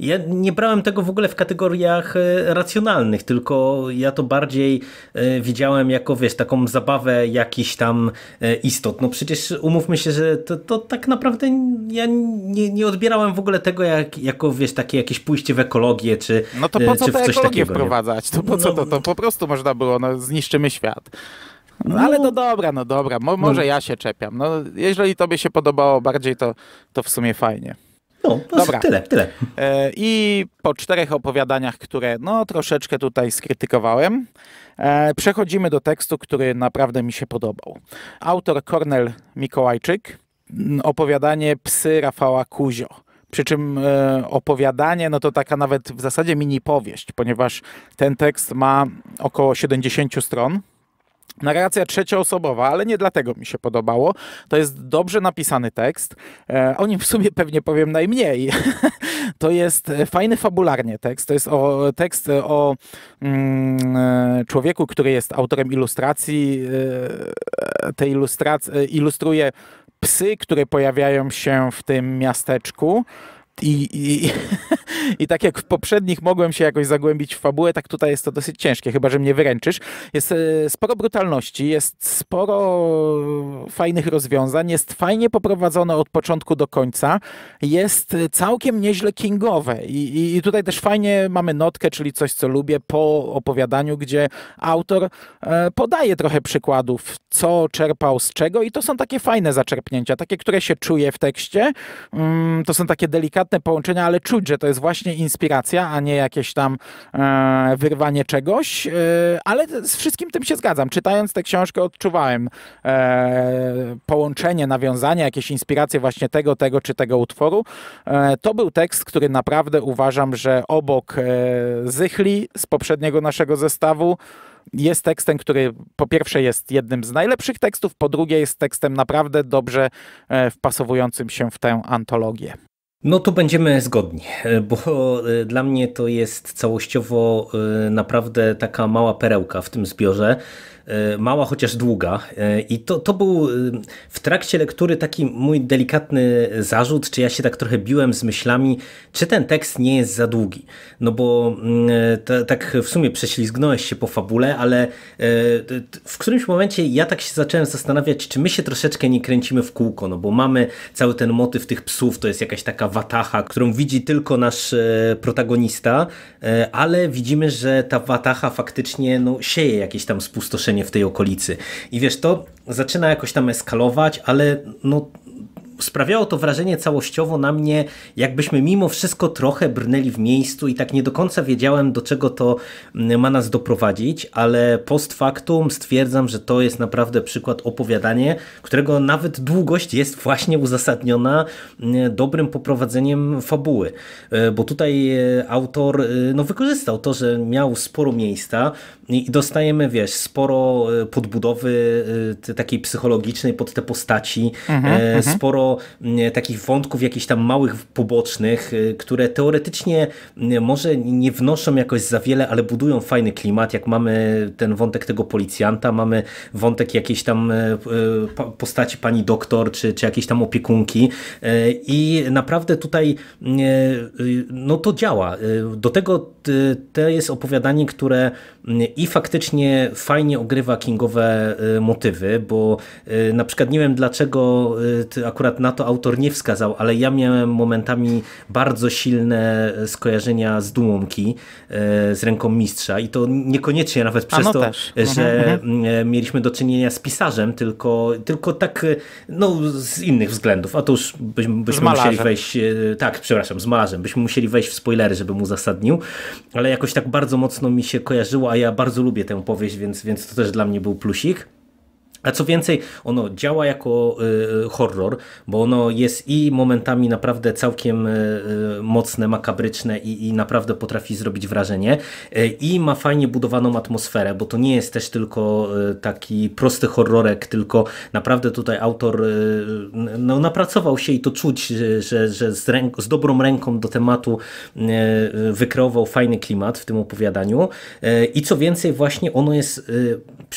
ja nie brałem tego w ogóle w kategoriach e, racjonalnych, tylko ja to bardziej e, widziałem jako, wiesz, taką zabawę jakichś tam e, istot. No przecież umówmy się, że to, to tak naprawdę ja nie, nie odbierałem w ogóle tego jak, jako, wiesz, takie jakieś pójście w ekologię, czy No to po co czy w coś ekologię takiego, wprowadzać? To po co no, to? To no. po prostu można było, no zniszczymy świat. No, no ale no dobra, no dobra, Mo, może no. ja się czepiam. No, jeżeli tobie się podobało bardziej, to, to w sumie fajnie. No, Dobra. tyle, tyle. E, I po czterech opowiadaniach, które no troszeczkę tutaj skrytykowałem, e, przechodzimy do tekstu, który naprawdę mi się podobał. Autor Kornel Mikołajczyk, mm, opowiadanie Psy Rafała Kuzio. Przy czym e, opowiadanie, no to taka nawet w zasadzie mini powieść, ponieważ ten tekst ma około 70 stron. Narracja trzecioosobowa, ale nie dlatego mi się podobało. To jest dobrze napisany tekst. E, o nim w sumie pewnie powiem najmniej. to jest e, fajny fabularnie tekst. To jest o, tekst o mm, e, człowieku, który jest autorem ilustracji. te ilustrac- ilustruje psy, które pojawiają się w tym miasteczku i, i, I tak jak w poprzednich mogłem się jakoś zagłębić w fabułę, tak tutaj jest to dosyć ciężkie, chyba że mnie wyręczysz. Jest e, sporo brutalności, jest sporo fajnych rozwiązań, jest fajnie poprowadzone od początku do końca, jest e, całkiem nieźle kingowe. I, i tutaj też fajnie mamy notkę, czyli coś, co lubię po opowiadaniu, gdzie autor e, podaje trochę przykładów, co czerpał z czego, i to są takie fajne zaczerpnięcia, takie, które się czuje w tekście. Mm, to są takie delikatne delikatne połączenia, ale czuć, że to jest właśnie inspiracja, a nie jakieś tam e, wyrwanie czegoś. E, ale z wszystkim tym się zgadzam. Czytając tę książkę odczuwałem e, połączenie, nawiązanie, jakieś inspiracje właśnie tego, tego czy tego utworu. E, to był tekst, który naprawdę uważam, że obok e, Zychli z poprzedniego naszego zestawu jest tekstem, który po pierwsze jest jednym z najlepszych tekstów, po drugie jest tekstem naprawdę dobrze e, wpasowującym się w tę antologię. No tu będziemy zgodni, e, bo e, dla mnie to jest całościowo e, naprawdę taka mała perełka w tym zbiorze. E, mała, chociaż długa. E, I to, to był e, w trakcie lektury taki mój delikatny zarzut, czy ja się tak trochę biłem z myślami, czy ten tekst nie jest za długi. No bo mm, tak w sumie prześlizgnąłeś się po fabule, ale w którymś momencie ja tak się zacząłem zastanawiać, czy my się troszeczkę nie kręcimy w kółko, no bo mamy cały ten motyw tych psów, to jest jakaś taka watacha, którą widzi tylko nasz protagonista, ale widzimy, że ta watacha faktycznie no, sieje jakieś tam spustoszenie w tej okolicy. I wiesz, to zaczyna jakoś tam eskalować, ale no sprawiało to wrażenie całościowo na mnie, jakbyśmy mimo wszystko trochę brnęli w miejscu i tak nie do końca wiedziałem, do czego to mm, ma nas doprowadzić, ale post factum stwierdzam, że to jest naprawdę przykład opowiadanie, którego nawet długość jest właśnie uzasadniona mm, dobrym poprowadzeniem fabuły, e, bo tutaj e, autor e, no, wykorzystał to, że miał sporo miejsca i dostajemy, wiesz, sporo podbudowy takiej psychologicznej pod te postaci, mhm, mhm. sporo E, takich wątków jakichś tam małych pobocznych, e, które teoretycznie e, może nie wnoszą jakoś za wiele, ale budują fajny klimat, jak mamy ten wątek tego policjanta, mamy wątek jakiejś tam postaci pani doktor, czy, czy jakiejś tam opiekunki i naprawdę tutaj no to działa. Do tego to jest opowiadanie, które i faktycznie fajnie ogrywa kingowe motywy, bo na przykład nie wiem dlaczego akurat akurat na to autor nie wskazał, ale ja miałem momentami bardzo silne skojarzenia z Dumąki, e, z ręką mistrza i to niekoniecznie nawet przez no to, też. E, że mhm, mhm. E, mieliśmy do czynienia z pisarzem, tylko, tylko tak no, z innych względów, a to już byśmy, byśmy musieli wejść, tak, przepraszam, z malarzem, byśmy musieli wejść w spoilery, żeby mu zasadnił, ale jakoś tak bardzo mocno mi się kojarzyło, a ja bardzo lubię tę powieść, więc, więc to też dla mnie był plusik. A co więcej, ono działa jako y, horror, bo ono jest i momentami naprawdę całkiem y, y, mocne, makabryczne i, i, naprawdę potrafi zrobić wrażenie. I ma fajnie budowaną atmosferę, bo to nie jest też tylko taki prosty horrorek, tylko naprawdę tutaj autor no, napracował się i to czuć, że, że z, ręk, z dobrą ręką do tematu wykreował fajny klimat w tym opowiadaniu. I co więcej, właśnie ono jest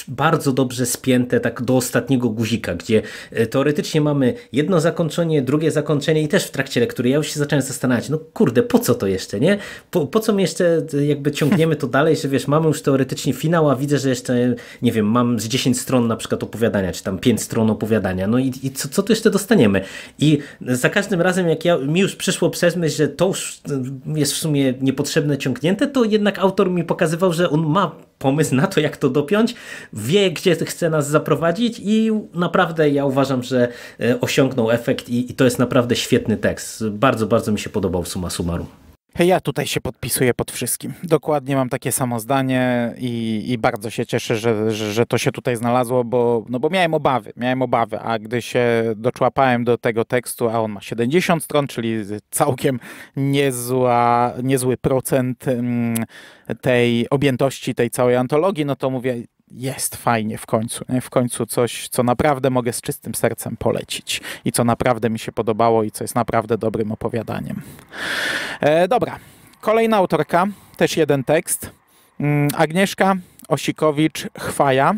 bardzo dobrze spięte, tak tak do ostatniego guzika, gdzie e, teoretycznie mamy jedno zakończenie, drugie zakończenie i też w trakcie lektury ja już się zacząłem zastanawiać, no kurde, po co to jeszcze, nie? Po, po co my jeszcze e, jakby ciągniemy to dalej, że wiesz, mamy już teoretycznie finał, a widzę, że jeszcze, nie wiem, mam z 10 stron na przykład opowiadania, czy tam 5 stron opowiadania, no i, i co, co to jeszcze dostaniemy? I za każdym razem, jak ja, mi już przyszło przez myśl, że to już e, jest w sumie niepotrzebne ciągnięte, to jednak autor mi pokazywał, że on ma pomysł na to, jak to dopiąć, wie, gdzie chce nas zaprowadzić i naprawdę ja uważam, że e, osiągnął efekt i, i to jest naprawdę świetny tekst. Bardzo, bardzo mi się podobał suma summarum. Ja tutaj się podpisuję pod wszystkim. Dokładnie mam takie samo zdanie i, i bardzo się cieszę, że, że, że, to się tutaj znalazło, bo, no bo miałem obawy, miałem obawy, a gdy się doczłapałem do tego tekstu, a on ma 70 stron, czyli całkiem niezła, niezły procent mm, tej objętości tej całej antologii, no to mówię, jest fajnie w końcu. Nie? W końcu coś, co naprawdę mogę z czystym sercem polecić i co naprawdę mi się podobało i co jest naprawdę dobrym opowiadaniem. E, dobra, kolejna autorka, też jeden tekst. Mm, Agnieszka Osikowicz-Chwaja.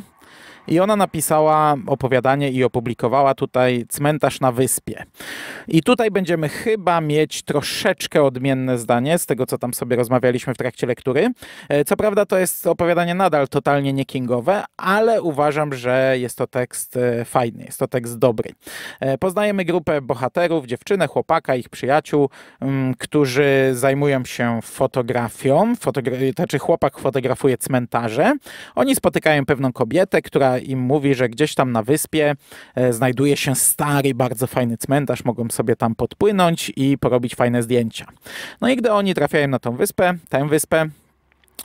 I ona napisała opowiadanie i opublikowała tutaj Cmentarz na Wyspie. I tutaj będziemy chyba mieć troszeczkę odmienne zdanie z tego, co tam sobie rozmawialiśmy w trakcie lektury. E, co prawda to jest opowiadanie nadal totalnie niekingowe, ale uważam, że jest to tekst e, fajny, jest to tekst dobry. E, poznajemy grupę bohaterów, dziewczynę, chłopaka, ich przyjaciół, mm, którzy zajmują się fotografią. Fotogra znaczy chłopak fotografuje cmentarze. Oni spotykają pewną kobietę, która im mówi, że gdzieś tam na wyspie e, znajduje się stary, bardzo fajny cmentarz, mogą sobie tam podpłynąć i porobić fajne zdjęcia. No i gdy oni trafiają na tą wyspę, tę wyspę,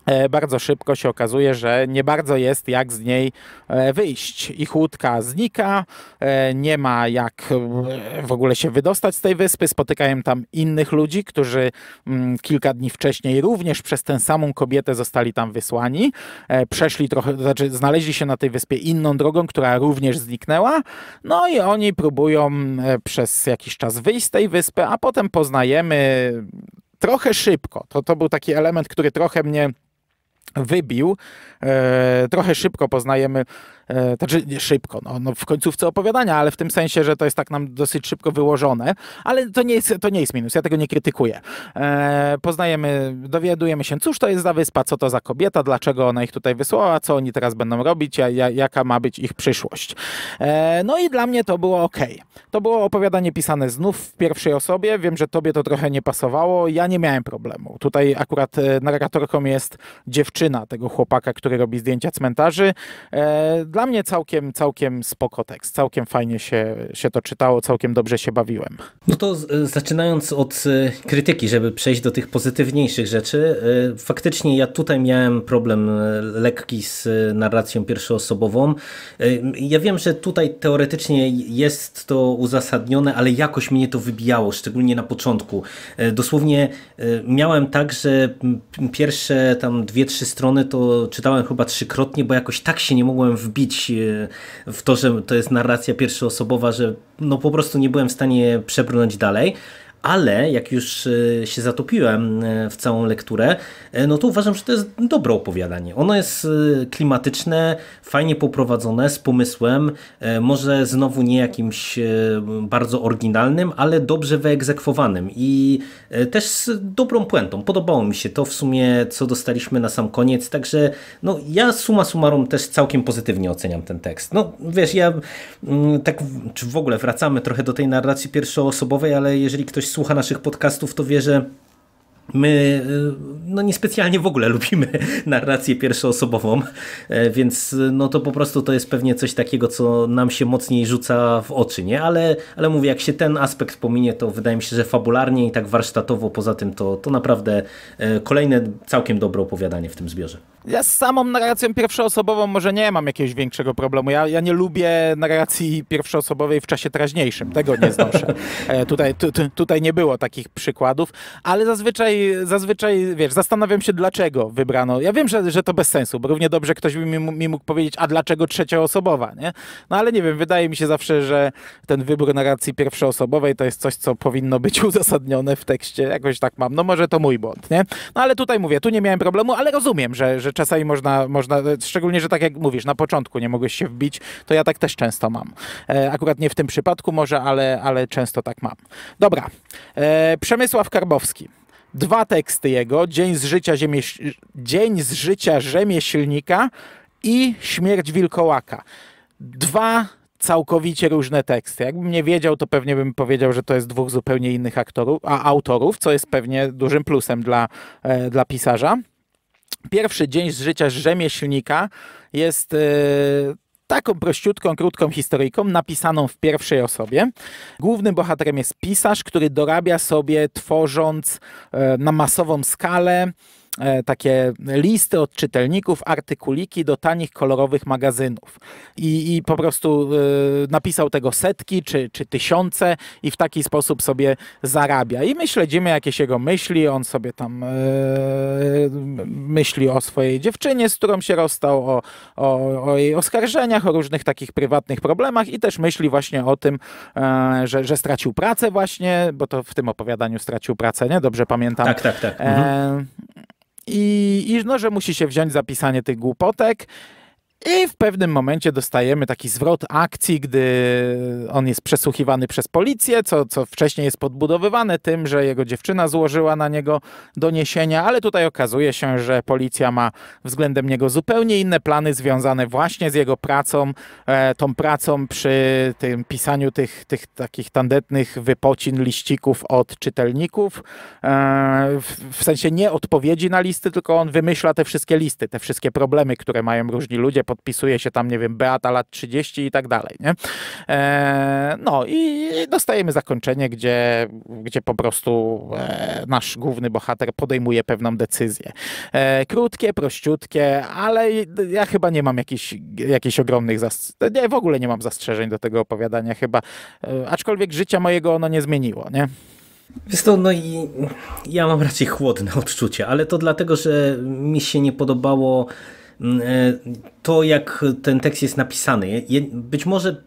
E, bardzo szybko się okazuje, że nie bardzo jest jak z niej e, wyjść. Ich łódka znika, e, nie ma jak w ogóle się wydostać z tej wyspy. Spotykają tam innych ludzi, którzy mm, kilka dni wcześniej również przez tę samą kobietę zostali tam wysłani. Przeszli trochę, znaczy znaleźli się na tej wyspie inną drogą, która również zniknęła. No i oni próbują przez jakiś czas wyjść z tej wyspy, a potem poznajemy trochę szybko. To, to był taki element, który trochę mnie wybił. E, trochę szybko poznajemy E, także szybko, no, no w końcówce opowiadania, ale w tym sensie, że to jest tak nam dosyć szybko wyłożone, ale to nie jest, to nie jest minus, ja tego nie krytykuję. E, poznajemy, dowiadujemy się, cóż to jest za wyspa, co to za kobieta, dlaczego ona ich tutaj wysłała, co oni teraz będą robić, a, a, jaka ma być ich przyszłość. E, no i dla mnie to było ok. To było opowiadanie pisane znów w pierwszej osobie, wiem, że tobie to trochę nie pasowało, ja nie miałem problemu. Tutaj akurat e, narratorką jest dziewczyna tego chłopaka, który robi zdjęcia cmentarzy. E, dla mnie całkiem, całkiem spoko tekst, całkiem fajnie się, się to czytało, całkiem dobrze się bawiłem. No to e, zaczynając od e, krytyki, żeby przejść do tych pozytywniejszych rzeczy, e, faktycznie ja tutaj miałem problem lekki z narracją pierwszoosobową. Ja wiem, że tutaj teoretycznie jest to uzasadnione, ale jakoś mnie to wybijało, szczególnie na początku. Dosłownie miałem tak, że pierwsze tam dwie, trzy strony to czytałem chyba trzykrotnie, bo jakoś tak się nie mogłem wbić wbić e, w to, że to jest narracja pierwszoosobowa, że no po prostu nie byłem w stanie przebrnąć dalej ale jak już e, się zatopiłem e, w całą lekturę, e, no to uważam, że to jest dobre opowiadanie. Ono jest klimatyczne, fajnie poprowadzone, z pomysłem, może znowu nie jakimś bardzo oryginalnym, ale dobrze wyegzekwowanym i też z dobrą puentą. Podobało mi się to w sumie, co dostaliśmy na sam koniec, także no, ja suma summarum też całkiem pozytywnie oceniam ten tekst. No wiesz, ja mm, tak, czy w ogóle wracamy trochę do tej narracji pierwszoosobowej, ale jeżeli ktoś słucha naszych podcastów, to wie, że My y, no niespecjalnie w ogóle lubimy narrację pierwszoosobową, e, więc no to po prostu to jest pewnie coś takiego, co nam się mocniej rzuca w oczy, nie? Ale, ale mówię, jak się ten aspekt pominie, to wydaje mi się, że fabularnie i tak warsztatowo poza tym to, to naprawdę e, kolejne całkiem dobre opowiadanie w tym zbiorze. Ja z samą narracją pierwszoosobową może nie mam jakiegoś większego problemu. Ja, ja nie lubię narracji pierwszoosobowej w czasie teraźniejszym. Tego nie znoszę. E, tutaj, tu, tu, tutaj nie było takich przykładów, ale zazwyczaj, zazwyczaj, wiesz, zastanawiam się, dlaczego wybrano. Ja wiem, że, że to bez sensu, bo równie dobrze ktoś by mi, mi mógł powiedzieć, a dlaczego trzecioosobowa, nie? No ale nie wiem, wydaje mi się zawsze, że ten wybór narracji pierwszoosobowej to jest coś, co powinno być uzasadnione w tekście. Jakoś tak mam. No może to mój błąd, nie? No ale tutaj mówię, tu nie miałem problemu, ale rozumiem, że, że czasami można, można, szczególnie, że tak jak mówisz, na początku nie mogłeś się wbić, to ja tak też często mam. E, akurat nie w tym przypadku może, ale, ale często tak mam. Dobra, e, Przemysław Karbowski dwa teksty jego: Dzień z życia, ziemieś... Dzień z życia rzemieślnika i Śmierć Wilkołaka. Dwa całkowicie różne teksty. Jakbym nie wiedział, to pewnie bym powiedział, że to jest dwóch zupełnie innych aktorów, a autorów, co jest pewnie dużym plusem dla, e, dla pisarza. Pierwszy dzień z życia rzemieślnika jest e, taką prościutką, krótką historyjką, napisaną w pierwszej osobie. Głównym bohaterem jest pisarz, który dorabia sobie, tworząc e, na masową skalę e, takie listy od czytelników, artykuliki do tanich kolorowych magazynów. I, i po prostu y, napisał tego setki czy, czy tysiące i w taki sposób sobie zarabia. I my śledzimy jakieś jego myśli, on sobie tam y, myśli o swojej dziewczynie, z którą się rozstał, o, o, o jej oskarżeniach, o różnych takich prywatnych problemach i też myśli właśnie o tym, e, że, że stracił pracę właśnie, bo to w tym opowiadaniu stracił pracę, nie? Dobrze pamiętam. Tak, tak, tak. E, mhm. I, I no, że musi się wziąć za pisanie tych głupotek. I w pewnym momencie dostajemy taki zwrot akcji, gdy on jest przesłuchiwany przez policję, co, co wcześniej jest podbudowywane tym, że jego dziewczyna złożyła na niego doniesienia, ale tutaj okazuje się, że policja ma względem niego zupełnie inne plany związane właśnie z jego pracą, e, tą pracą przy tym pisaniu tych, tych takich tandetnych wypocin liścików od czytelników. E, w sensie nie odpowiedzi na listy, tylko on wymyśla te wszystkie listy, te wszystkie problemy, które mają różni ludzie podpisuje się tam, nie wiem, Beata lat 30 i tak dalej, nie? E, no i dostajemy zakończenie, gdzie, gdzie po prostu e, nasz główny bohater podejmuje pewną decyzję. E, krótkie, prościutkie, ale ja chyba nie mam jakichś, jakichś ogromnych zastrzeżeń, nie, w ogóle nie mam zastrzeżeń do tego opowiadania chyba, e, aczkolwiek życia mojego ono nie zmieniło, nie? Wiesz to, no i ja mam raczej chłodne odczucie, ale to dlatego, że mi się nie podobało Mm, e, to, jak ten tekst jest napisany. Być może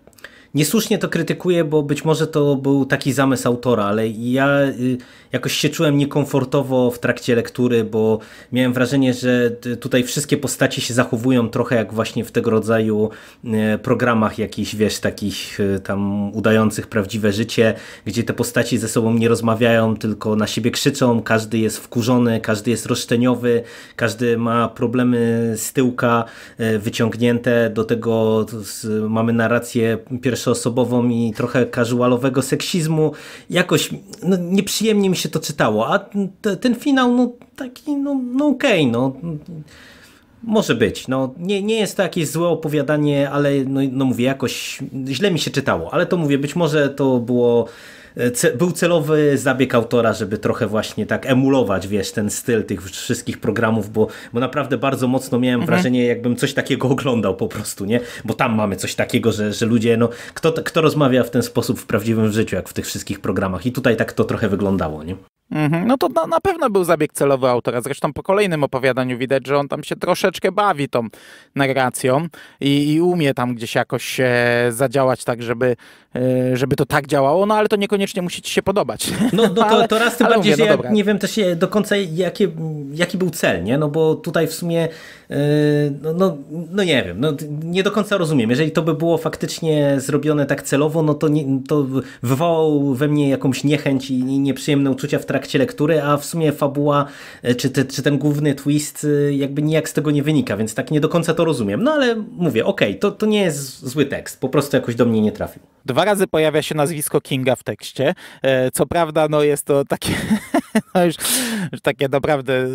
niesłusznie to krytykuję, bo być może to był taki zamysł autora, ale ja y, jakoś się czułem niekomfortowo w trakcie lektury, bo miałem wrażenie, że tutaj wszystkie postacie się zachowują trochę jak właśnie w tego rodzaju y, programach jakichś, wiesz, takich y, tam udających prawdziwe życie, gdzie te postaci ze sobą nie rozmawiają, tylko na siebie krzyczą, każdy jest wkurzony, każdy jest roszczeniowy, każdy ma problemy z tyłka wyciągnięte, do tego mamy narrację pierwszą pierwszoosobową i trochę casualowego seksizmu. Jakoś no, nieprzyjemnie mi się to czytało, a ten finał, no taki, no, no okej, okay, no może być. No, nie, nie jest to jakieś złe opowiadanie, ale no, no mówię, jakoś źle mi się czytało, ale to mówię, być może to było e, był celowy zabieg autora, żeby trochę właśnie tak emulować, wiesz, ten styl tych wszystkich programów, bo, bo naprawdę bardzo mocno miałem mhm. wrażenie, jakbym coś takiego oglądał po prostu, nie? Bo tam mamy coś takiego, że, że ludzie, no, kto, kto rozmawia w ten sposób w prawdziwym życiu, jak w tych wszystkich programach i tutaj tak to trochę wyglądało, nie? Mhm. No to na, na, pewno był zabieg celowy autora. Zresztą po kolejnym opowiadaniu widać, że on tam się troszeczkę bawi tą narracją i, i umie tam gdzieś jakoś e, zadziałać tak, żeby, e, żeby to tak działało, no ale to niekoniecznie musi ci się podobać. No, no to, ale, to raz tym bardziej, mówię, no ja nie wiem też e, do końca jaki, jaki był cel, nie? No bo tutaj w sumie e, no, no, no, nie wiem, no, nie do końca rozumiem. Jeżeli to by było faktycznie zrobione tak celowo, no to, nie, to wywołał we mnie jakąś niechęć i nieprzyjemne uczucia w trakcie trakcie lektury, a w sumie fabuła, e, czy, te, czy ten główny twist e, jakby nijak z tego nie wynika, więc tak nie do końca to rozumiem. No ale mówię, okej, okay, to, to nie jest zły tekst, po prostu jakoś do mnie nie trafił. Dwa razy pojawia się nazwisko Kinga w tekście. E, co prawda, no jest to takie no już, już takie naprawdę e,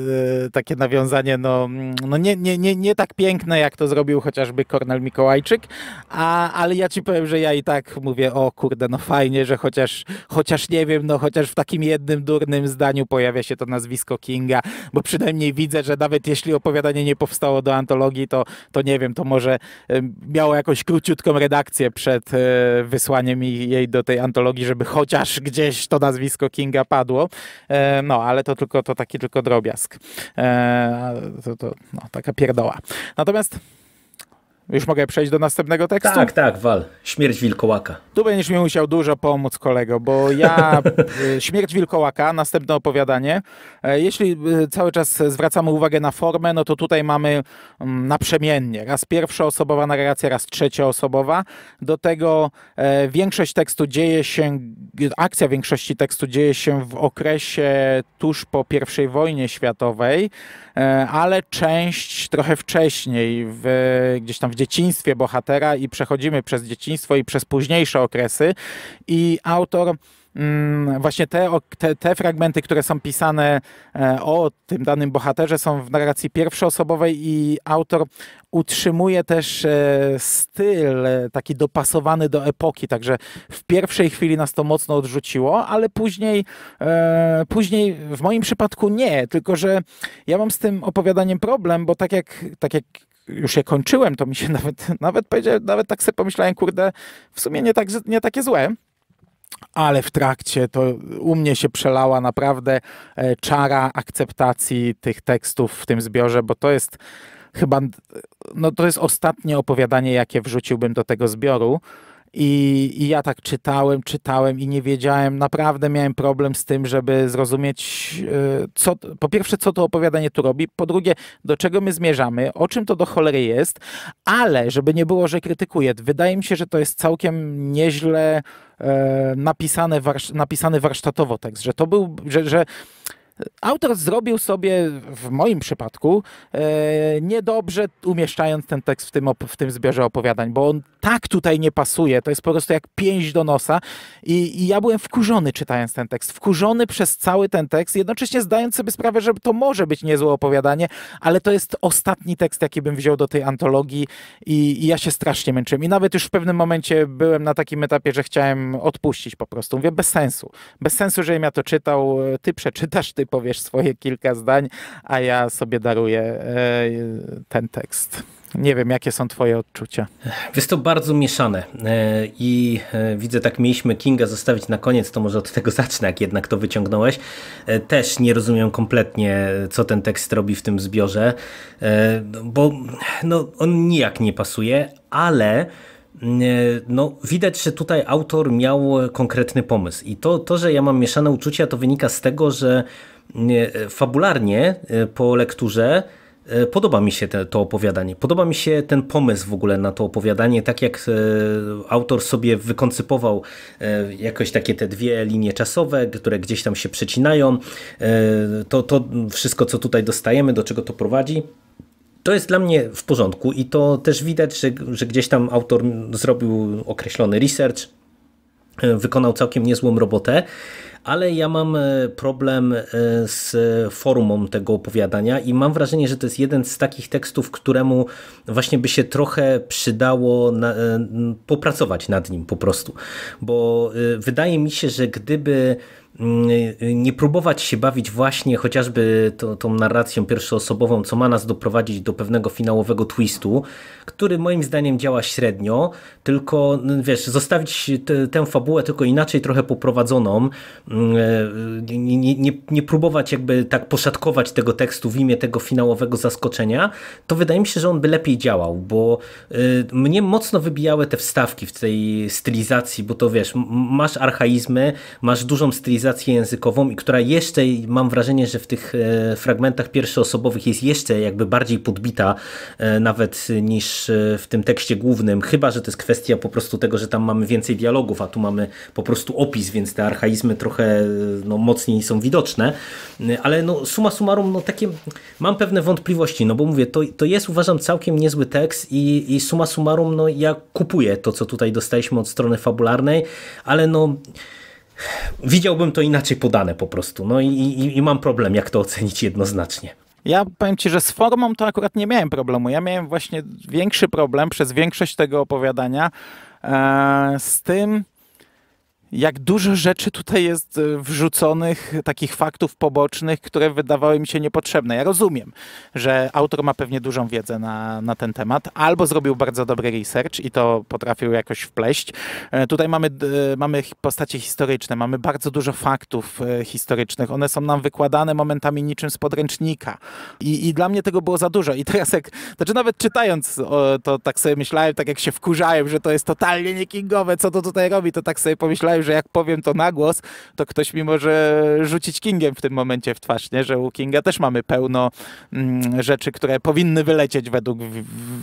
takie nawiązanie, no, no nie, nie, nie, nie tak piękne, jak to zrobił chociażby Kornel Mikołajczyk, a, ale ja ci powiem, że ja i tak mówię, o kurde, no fajnie, że chociaż, chociaż nie wiem, no chociaż w takim jednym durnym zdaniu pojawia się to nazwisko Kinga, bo przynajmniej widzę, że nawet jeśli opowiadanie nie powstało do antologii, to, to nie wiem, to może e, miało jakąś króciutką redakcję przed e, wysłaniem jej do tej antologii, żeby chociaż gdzieś to nazwisko Kinga padło no, ale to tylko to taki tylko drobiazg. E, to, to, no, taka pierdoła. Natomiast już mogę przejść do następnego tekstu? Tak, tak, wal. Śmierć wilkołaka. Tu będziesz mi musiał dużo pomóc, kolego, bo ja... Y, śmierć wilkołaka, następne opowiadanie. E, jeśli y, cały czas zwracamy uwagę na formę, no to tutaj mamy mm, naprzemiennie. Raz pierwsza osobowa narracja, raz trzecia osobowa. Do tego e, większość tekstu dzieje się... Akcja większości tekstu dzieje się w okresie tuż po I wojnie światowej, e, ale część trochę wcześniej, w, gdzieś tam dzieciństwie bohatera i przechodzimy przez dzieciństwo i przez późniejsze okresy. I autor mm, właśnie te, te, te, fragmenty, które są pisane e, o tym danym bohaterze, są w narracji pierwszoosobowej i autor utrzymuje też e, styl e, taki dopasowany do epoki, także w pierwszej chwili nas to mocno odrzuciło, ale później, później w moim przypadku nie, tylko że ja mam z tym opowiadaniem problem, bo tak jak, tak jak już je kończyłem, to mi się nawet, nawet powiedziałem, nawet tak sobie pomyślałem, kurde, w sumie nie, tak, nie takie złe. Ale w trakcie to u mnie się przelała naprawdę e, czara akceptacji tych tekstów w tym zbiorze, bo to jest chyba, no to jest ostatnie opowiadanie, jakie wrzuciłbym do tego zbioru. I, I ja tak czytałem, czytałem i nie wiedziałem, naprawdę miałem problem z tym, żeby zrozumieć, y, co, po pierwsze, co to opowiadanie tu robi, po drugie, do czego my zmierzamy, o czym to do cholery jest, ale żeby nie było, że krytykuję, wydaje mi się, że to jest całkiem nieźle e, napisane warsz napisany warsztatowo tekst, że to był, że, że Autor zrobił sobie, w moim przypadku, e, niedobrze umieszczając ten tekst w tym, w tym zbiorze opowiadań, bo on tak tutaj nie pasuje. To jest po prostu jak pięść do nosa. I, I, ja byłem wkurzony czytając ten tekst. Wkurzony przez cały ten tekst, jednocześnie zdając sobie sprawę, że to może być niezłe opowiadanie, ale to jest ostatni tekst, jaki bym wziął do tej antologii i, i ja się strasznie męczyłem. I nawet już w pewnym momencie byłem na takim etapie, że chciałem odpuścić po prostu. Mówię, bez sensu. Bez sensu, żebym ja to czytał. Ty przeczytasz, ty powiesz swoje kilka zdań, a ja sobie daruję e, ten tekst. Nie wiem, jakie są Twoje odczucia. Jest to bardzo mieszane e, i e, widzę, tak mieliśmy Kinga zostawić na koniec, to może od tego zacznę, jak jednak to wyciągnąłeś. Też nie rozumiem kompletnie, co ten tekst robi w tym zbiorze, bo no, on nijak nie pasuje, ale mm, no, widać, że tutaj autor miał konkretny pomysł. I to, to że ja mam mieszane uczucia, to wynika z tego, że E, fabularnie e, po lekturze e, Podoba mi się te, to opowiadanie, podoba mi się ten pomysł w ogóle na to opowiadanie, tak jak autor sobie wykoncypował jakoś takie te dwie linie czasowe, które gdzieś tam się przecinają, to, to wszystko co tutaj dostajemy, do czego to prowadzi. To jest dla mnie w porządku i to też widać, że, że gdzieś tam autor zrobił określony research, wykonał całkiem niezłą robotę, ale ja mam e, problem e, z formą tego opowiadania i mam wrażenie, że to jest jeden z takich tekstów, któremu właśnie by się trochę przydało na, e, popracować nad nim po prostu, bo wydaje mi się, że gdyby Mm, nie próbować się bawić właśnie chociażby tą, tą narracją pierwszoosobową, co ma nas doprowadzić do pewnego finałowego twistu, który moim zdaniem działa średnio, tylko no, wiesz, zostawić te, tę fabułę tylko inaczej trochę poprowadzoną, mm, e, nie, nie, nie próbować jakby tak poszatkować tego tekstu w imię tego finałowego zaskoczenia, to wydaje mi się, że on by lepiej działał, bo e, mnie mocno wybijały te wstawki w tej stylizacji, bo to wiesz, masz archaizmy, masz dużą stylizację, aktualizację językową i która jeszcze, mam wrażenie, że w tych e, fragmentach pierwszoosobowych jest jeszcze jakby bardziej podbita e, nawet niż e, w tym tekście głównym, chyba, że to jest kwestia po prostu tego, że tam mamy więcej dialogów, a tu mamy po prostu opis, więc te archaizmy trochę no, mocniej są widoczne, ale no, suma summarum, no takie mam pewne wątpliwości, no bo mówię, to, to jest uważam całkiem niezły tekst i, i suma summarum, no ja kupuję to, co tutaj dostaliśmy od strony fabularnej, ale no widziałbym to inaczej podane po prostu. No i, i, i mam problem, jak to ocenić jednoznacznie. Ja powiem ci, że z formą to akurat nie miałem problemu. Ja miałem właśnie większy problem przez większość tego opowiadania e, z tym, jak dużo rzeczy tutaj jest e, wrzuconych, takich faktów pobocznych, które wydawały mi się niepotrzebne. Ja rozumiem, że autor ma pewnie dużą wiedzę na, na ten temat, albo zrobił bardzo dobry research i to potrafił jakoś wpleść. E, tutaj mamy, e, mamy postacie historyczne, mamy bardzo dużo faktów historycznych. One są nam wykładane momentami niczym z podręcznika. I, i dla mnie tego było za dużo. I teraz jak, znaczy nawet czytając to tak sobie myślałem, tak jak się wkurzałem, że to jest totalnie niekingowe, co to tutaj robi, to tak sobie pomyślałem, że jak powiem to na głos, to ktoś mi może rzucić Kingiem w tym momencie w twarz, nie? że u Kinga też mamy pełno mm, rzeczy, które powinny wylecieć według,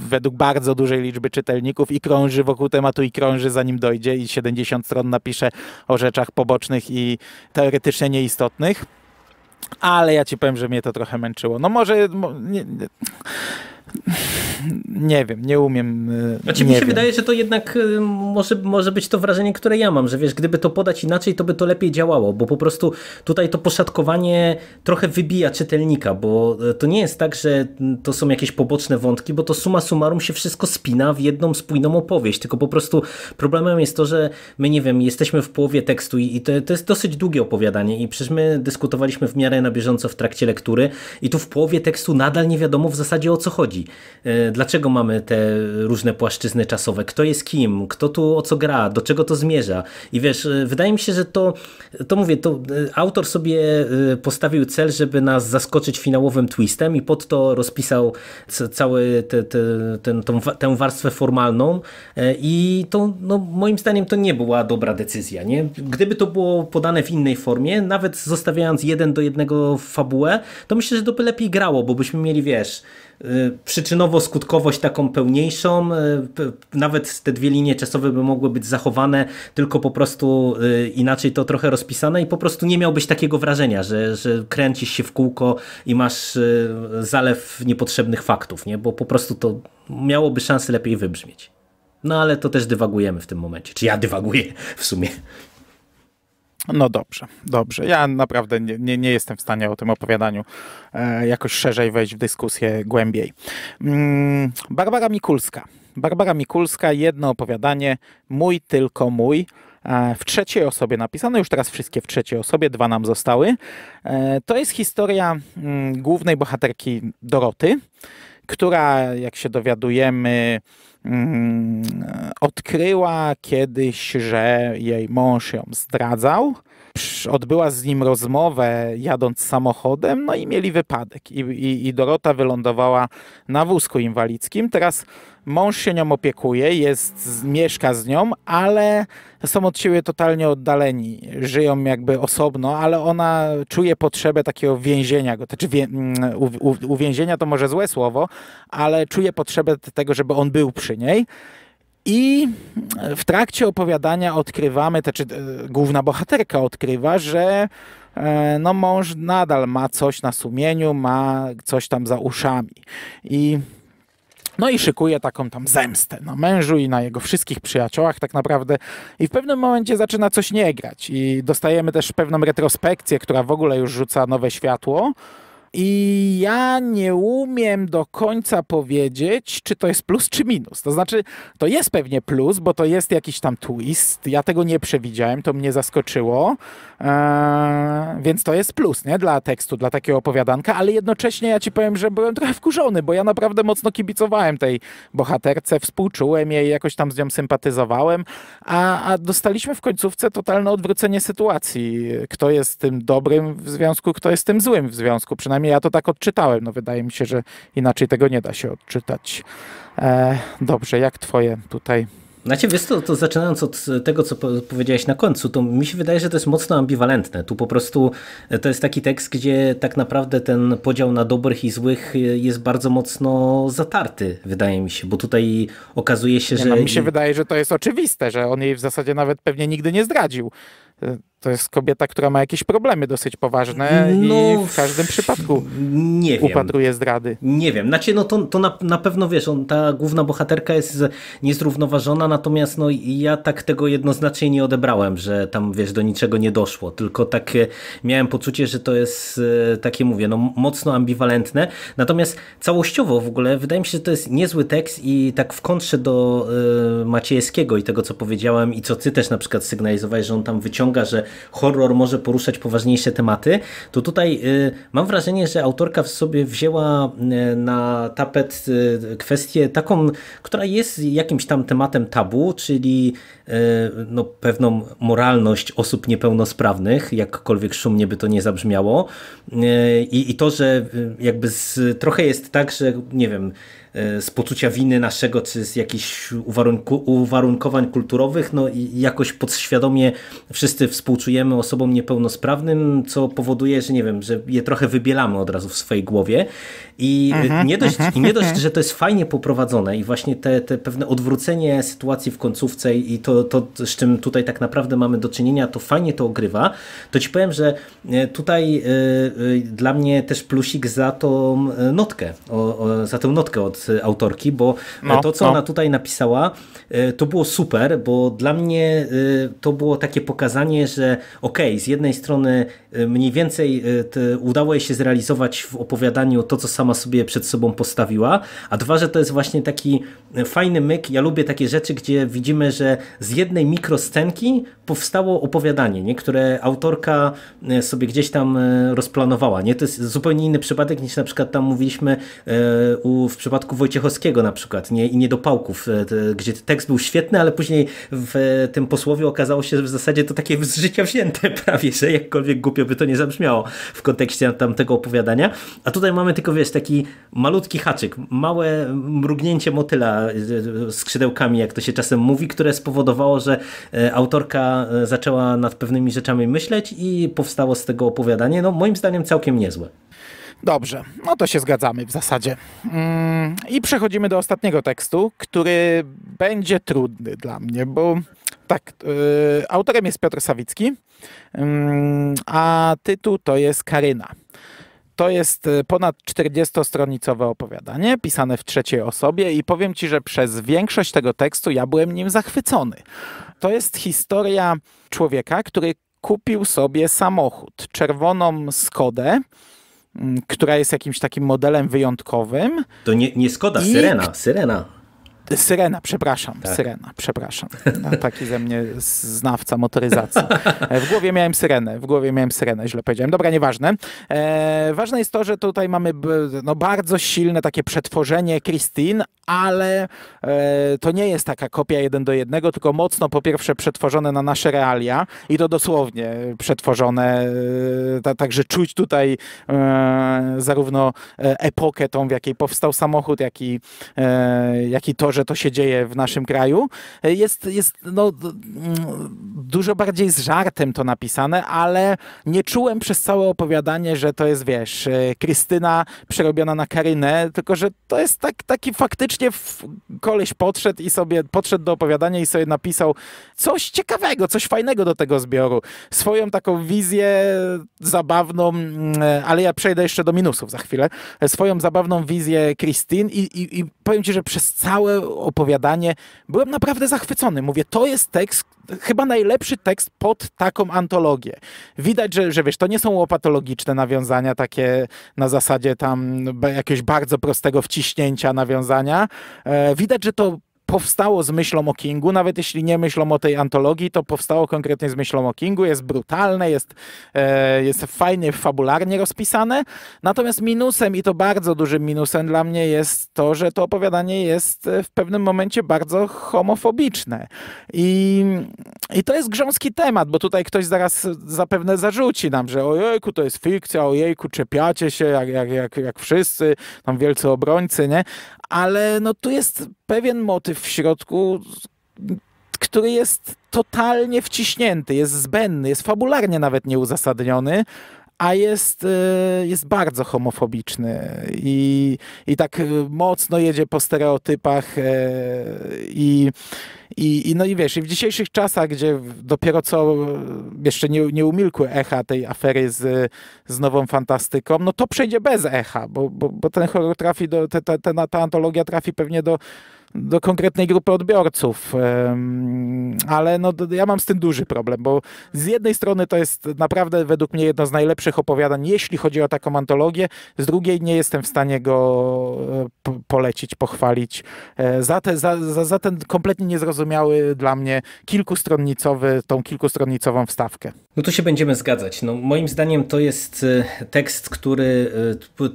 według bardzo dużej liczby czytelników i krąży wokół tematu i krąży zanim dojdzie i 70 stron napisze o rzeczach pobocznych i teoretycznie nieistotnych. Ale ja ci powiem, że mnie to trochę męczyło. No może... Nie, nie nie wiem, nie umiem. E, znaczy nie mi się wiem. wydaje, że to jednak e, może, może być to wrażenie, które ja mam, że wiesz, gdyby to podać inaczej, to by to lepiej działało, bo po prostu tutaj to poszatkowanie trochę wybija czytelnika, bo e, to nie jest tak, że to są jakieś poboczne wątki, bo to suma summarum się wszystko spina w jedną spójną opowieść, tylko po prostu problemem jest to, że my, nie wiem, jesteśmy w połowie tekstu i to, to jest dosyć długie opowiadanie i przecież my dyskutowaliśmy w miarę na bieżąco w trakcie lektury i tu w połowie tekstu nadal nie wiadomo w zasadzie o co chodzi. Dlaczego mamy te różne płaszczyzny czasowe? Kto jest kim? Kto tu o co gra? Do czego to zmierza? I wiesz, y, wydaje mi się, że to, to mówię, to y, autor sobie y, postawił cel, żeby nas zaskoczyć finałowym twistem i pod to rozpisał całą te, te, tę tę warstwę formalną i to no, moim zdaniem to nie była dobra decyzja. Nie? Gdyby to było podane w innej formie, nawet zostawiając jeden do jednego fabułę, to myślę, że to by lepiej grało, bo byśmy mieli, wiesz, Y, przyczynowo-skutkowość taką pełniejszą. Y, nawet te dwie linie czasowe by mogły być zachowane, tylko po prostu y, inaczej to trochę rozpisane i po prostu nie miałbyś takiego wrażenia, że, że kręcisz się w kółko i masz zalew niepotrzebnych faktów, nie? bo po prostu to miałoby szansę lepiej wybrzmieć. No ale to też dywagujemy w tym momencie. Czy ja dywaguję w sumie? No dobrze, dobrze. Ja naprawdę nie, nie, nie, jestem w stanie o tym opowiadaniu e, jakoś szerzej wejść w dyskusję głębiej. Mm, Barbara Mikulska. Barbara Mikulska, jedno opowiadanie, mój tylko mój. E, w trzeciej osobie napisane, już teraz wszystkie w trzeciej osobie, dwa nam zostały. E, to jest historia mm, głównej bohaterki Doroty, która, jak się dowiadujemy, mm, odkryła kiedyś, że jej mąż ją zdradzał odbyła z nim rozmowę jadąc samochodem, no i mieli wypadek. I, i, I, Dorota wylądowała na wózku inwalidzkim. Teraz mąż się nią opiekuje, jest, mieszka z nią, ale są od siebie totalnie oddaleni. Żyją jakby osobno, ale ona czuje potrzebę takiego więzienia go. Znaczy, wie, mm, u, u, uwięzienia to może złe słowo, ale czuje potrzebę tego, żeby on był przy niej. I w trakcie opowiadania odkrywamy, to czy e, główna bohaterka odkrywa, że e, no mąż nadal ma coś na sumieniu, ma coś tam za uszami. I no i szykuje taką tam zemstę na no, mężu i na jego wszystkich przyjaciołach tak naprawdę. I w pewnym momencie zaczyna coś nie grać. I dostajemy też pewną retrospekcję, która w ogóle już rzuca nowe światło i ja nie umiem do końca powiedzieć, czy to jest plus, czy minus. To znaczy, to jest pewnie plus, bo to jest jakiś tam twist. Ja tego nie przewidziałem, to mnie zaskoczyło. Eee, więc to jest plus, nie? Dla tekstu, dla takiego opowiadanka, ale jednocześnie ja ci powiem, że byłem trochę wkurzony, bo ja naprawdę mocno kibicowałem tej bohaterce, współczułem jej, jakoś tam z nią sympatyzowałem, a, a dostaliśmy w końcówce totalne odwrócenie sytuacji. Kto jest tym dobrym w związku, kto jest tym złym w związku, przynajmniej Przynajmniej ja to tak odczytałem. No wydaje mi się, że inaczej tego nie da się odczytać. E, dobrze, jak twoje tutaj znaczy, wiesz to, to zaczynając od tego, co powiedziałeś na końcu, to mi się wydaje, że to jest mocno ambiwalentne. Tu po prostu e, to jest taki tekst, gdzie tak naprawdę ten podział na dobrych i złych e, jest bardzo mocno zatarty, wydaje mi się, bo tutaj okazuje się, że... No, mi się wydaje, że to jest oczywiste, że on jej w zasadzie nawet pewnie nigdy nie zdradził to jest kobieta, która ma jakieś problemy dosyć poważne no, i w każdym przypadku nie wiem. upatruje zdrady. Nie wiem, znaczy no to, to na, na pewno wiesz, on, ta główna bohaterka jest niezrównoważona, natomiast no ja tak tego jednoznacznie nie odebrałem, że tam wiesz, do niczego nie doszło, tylko tak miałem poczucie, że to jest e, takie mówię, no mocno ambiwalentne, natomiast całościowo w ogóle wydaje mi się, że to jest niezły tekst i tak w kontrze do y, i tego co powiedziałem i co ty też na przykład sygnalizowałeś, że on tam wyciąga wyciąga, że horror może poruszać poważniejsze tematy, to tutaj y, mam wrażenie, że autorka w sobie wzięła y, na tapet y, kwestię taką, która jest jakimś tam tematem tabu, czyli no, pewną moralność osób niepełnosprawnych, jakkolwiek szumnie by to nie zabrzmiało. I, i to, że jakby z, trochę jest tak, że nie wiem, E, z poczucia winy naszego, czy z jakichś uwarunku, uwarunkowań kulturowych, no i jakoś podświadomie wszyscy współczujemy osobom niepełnosprawnym, co powoduje, że nie wiem, że je trochę wybielamy od razu w swojej głowie i aha, mhm, nie dość, aha, mhm. i nie dość że to jest fajnie poprowadzone i właśnie te, te pewne odwrócenie sytuacji w końcówce i to, to, z czym tutaj tak naprawdę mamy do czynienia, to fajnie to ogrywa, to ci powiem, że e, tutaj e, dla mnie też plusik za tą notkę, o, o, za tę notkę od autorki, bo e, no, to, co no. ona tutaj napisała, e, to było super, bo dla mnie e, to było takie pokazanie, że okej, okay, z jednej strony mniej więcej udało jej się zrealizować w opowiadaniu to, co sama sobie przed sobą postawiła, a dwa, że to jest właśnie taki fajny myk. Ja lubię takie rzeczy, gdzie widzimy, że z jednej mikroscenki powstało opowiadanie, nie? które autorka sobie gdzieś tam rozplanowała. Nie? To jest zupełnie inny przypadek niż na przykład tam mówiliśmy w przypadku przypadku Wojciechowskiego na przykład nie? i niedopałków, e, gdzie tekst był świetny, ale później w e, tym posłowie okazało się, że w zasadzie to takie z życia wzięte prawie, że jakkolwiek głupio by to nie zabrzmiało w kontekście tamtego opowiadania. A tutaj mamy tylko, wiesz, taki malutki haczyk, małe mrugnięcie motyla e, skrzydełkami, jak to się czasem mówi, które spowodowało, że autorka zaczęła nad pewnymi rzeczami myśleć i powstało z tego opowiadanie, no moim zdaniem całkiem niezłe. Dobrze, no to się zgadzamy w zasadzie. Mm, I przechodzimy do ostatniego tekstu, który będzie trudny dla mnie, bo tak, yy, autorem jest Piotr Sawicki, yy, a tytuł to jest Karyna. To jest y, ponad 40-stronicowe opowiadanie, pisane w trzeciej osobie, i powiem ci, że przez większość tego tekstu ja byłem nim zachwycony. To jest historia człowieka, który kupił sobie samochód, czerwoną Skodę, Mm, która jest jakimś takim modelem wyjątkowym. To nie, nie Skoda, I... Syrena, Syrena. Syrena, przepraszam, tak. Syrena, przepraszam. No, taki ze mnie znawca motoryzacji. E, w głowie miałem Syrenę, w głowie miałem Syrenę, źle powiedziałem. Dobra, nieważne. E, ważne jest to, że tutaj mamy no, bardzo silne takie przetworzenie Christine, ale e, to nie jest taka kopia jeden do jednego, tylko mocno po pierwsze przetworzone na nasze realia i to dosłownie przetworzone, e, także czuć tutaj e, zarówno e, epokę tą, w jakiej powstał samochód, jak i, e, jak i to, że to się dzieje w naszym kraju. E, jest, jest no, mm, dużo bardziej z żartem to napisane, ale nie czułem przez całe opowiadanie, że to jest, wiesz, Krystyna przerobiona na Karynę, tylko że to jest tak, taki faktyczny faktycznie koleś podszedł i sobie podszedł do opowiadania i sobie napisał coś ciekawego, coś fajnego do tego zbioru. Swoją taką wizję zabawną, mm, ale ja przejdę jeszcze do minusów za chwilę. Swoją zabawną wizję Christine i, i, i powiem ci, że przez całe opowiadanie byłem naprawdę zachwycony. Mówię, to jest tekst, chyba najlepszy tekst pod taką antologię. Widać, że, że wiesz, to nie są łopatologiczne nawiązania takie na zasadzie tam jakiegoś bardzo prostego wciśnięcia nawiązania. E, widać, że to powstało z myślą o Kingu, nawet jeśli nie myślą o tej antologii, to powstało konkretnie z myślą o Kingu, jest brutalne, jest, e, jest fajnie, fabularnie rozpisane, natomiast minusem i to bardzo dużym minusem dla mnie jest to, że to opowiadanie jest e, w pewnym momencie bardzo homofobiczne i, i to jest grząski temat, bo tutaj ktoś zaraz zapewne zarzuci nam, że ojejku, to jest fikcja, ojejku, czepiacie się jak, jak, jak, jak wszyscy, tam wielcy obrońcy, nie? ale no tu jest pewien motyw w środku, który jest totalnie wciśnięty, jest zbędny, jest fabularnie nawet nieuzasadniony, a jest, e, jest bardzo homofobiczny i, i tak e, mocno jedzie po stereotypach e, i, i, i no i wiesz, i w dzisiejszych czasach, gdzie dopiero co jeszcze nie, nie umilkły echa tej afery z, z nową fantastyką, no to przejdzie bez echa, bo, bo, bo ten horror trafi do, te, te, ta, ta antologia trafi pewnie do do konkretnej grupy odbiorców. Ale no, ja mam z tym duży problem, bo z jednej strony to jest naprawdę według mnie jedno z najlepszych opowiadań, jeśli chodzi o taką antologię, z drugiej nie jestem w stanie go e, polecić, pochwalić e, za, te, za, za, za ten kompletnie niezrozumiały dla mnie kilkustronnicowy, tą kilkustronicową wstawkę. No to się będziemy zgadzać. No, moim zdaniem to jest e, tekst, który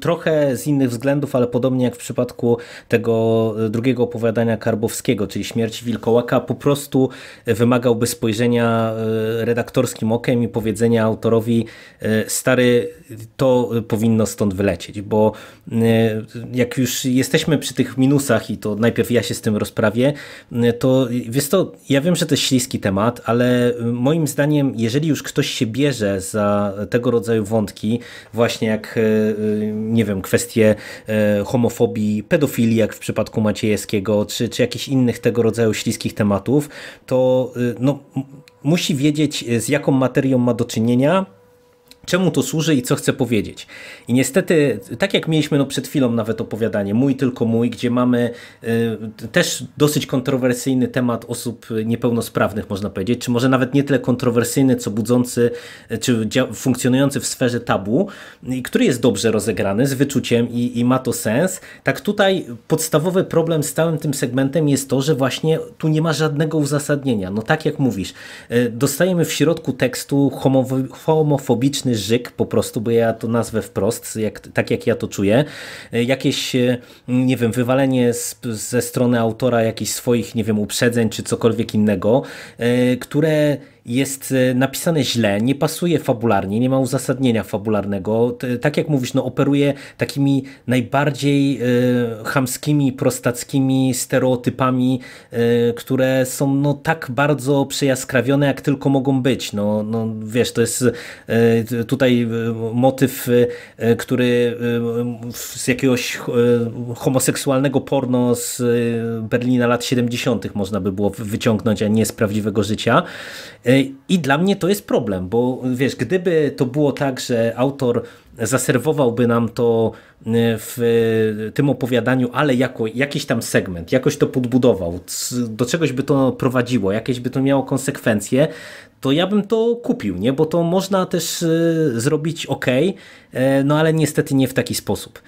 trochę z innych względów, ale podobnie jak w przypadku tego drugiego opowiadania, opowiadania Karbowskiego, czyli śmierci Wilkołaka, po prostu e, wymagałby spojrzenia e, redaktorskim okiem i powiedzenia autorowi e, stary, to powinno stąd wylecieć, bo jak już jesteśmy przy tych minusach i to najpierw ja się z tym rozprawię, to wiesz to, ja wiem, że to jest śliski temat, ale moim zdaniem, jeżeli już ktoś się bierze za tego rodzaju wątki, właśnie jak, nie wiem, kwestie homofobii, pedofilii, jak w przypadku Maciejewskiego, czy, czy jakichś innych tego rodzaju śliskich tematów, to y, no, musi wiedzieć y, z jaką materią ma do czynienia, czemu to służy i co chcę powiedzieć. I niestety, tak jak mieliśmy no przed chwilą nawet opowiadanie Mój tylko mój, gdzie mamy y, też dosyć kontrowersyjny temat osób niepełnosprawnych, można powiedzieć, czy może nawet nie tyle kontrowersyjny, co budzący, y, czy funkcjonujący w sferze tabu, i który jest dobrze rozegrany, z wyczuciem i, i ma to sens. Tak tutaj podstawowy problem z całym tym segmentem jest to, że właśnie tu nie ma żadnego uzasadnienia. No tak jak mówisz, y, dostajemy w środku tekstu homofobiczny żyk po prostu, bo ja to nazwę wprost, jak, tak jak ja to czuję. E, jakieś, e, nie wiem, wywalenie z, ze strony autora jakichś swoich, nie wiem, uprzedzeń czy cokolwiek innego, e, które jest e, napisane źle, nie pasuje fabularnie, nie ma uzasadnienia fabularnego. Tak jak mówisz, no, operuje takimi najbardziej y, chamskimi, prostackimi stereotypami, y, które są no, tak bardzo przejaskrawione, jak tylko mogą być. No, no wiesz, to jest y, tutaj motyw, który z jakiegoś homoseksualnego porno z Berlina lat 70. można by było wyciągnąć, a nie z prawdziwego życia. I dla mnie to jest problem, bo wiesz, gdyby to było tak, że autor zaserwowałby nam to e, w tym opowiadaniu, ale jako jakiś tam segment, jakoś to podbudował, do czegoś by to prowadziło, jakieś by to miało konsekwencje, to ja bym to kupił, nie? bo to można też e, zrobić ok, e, no ale niestety nie w taki sposób.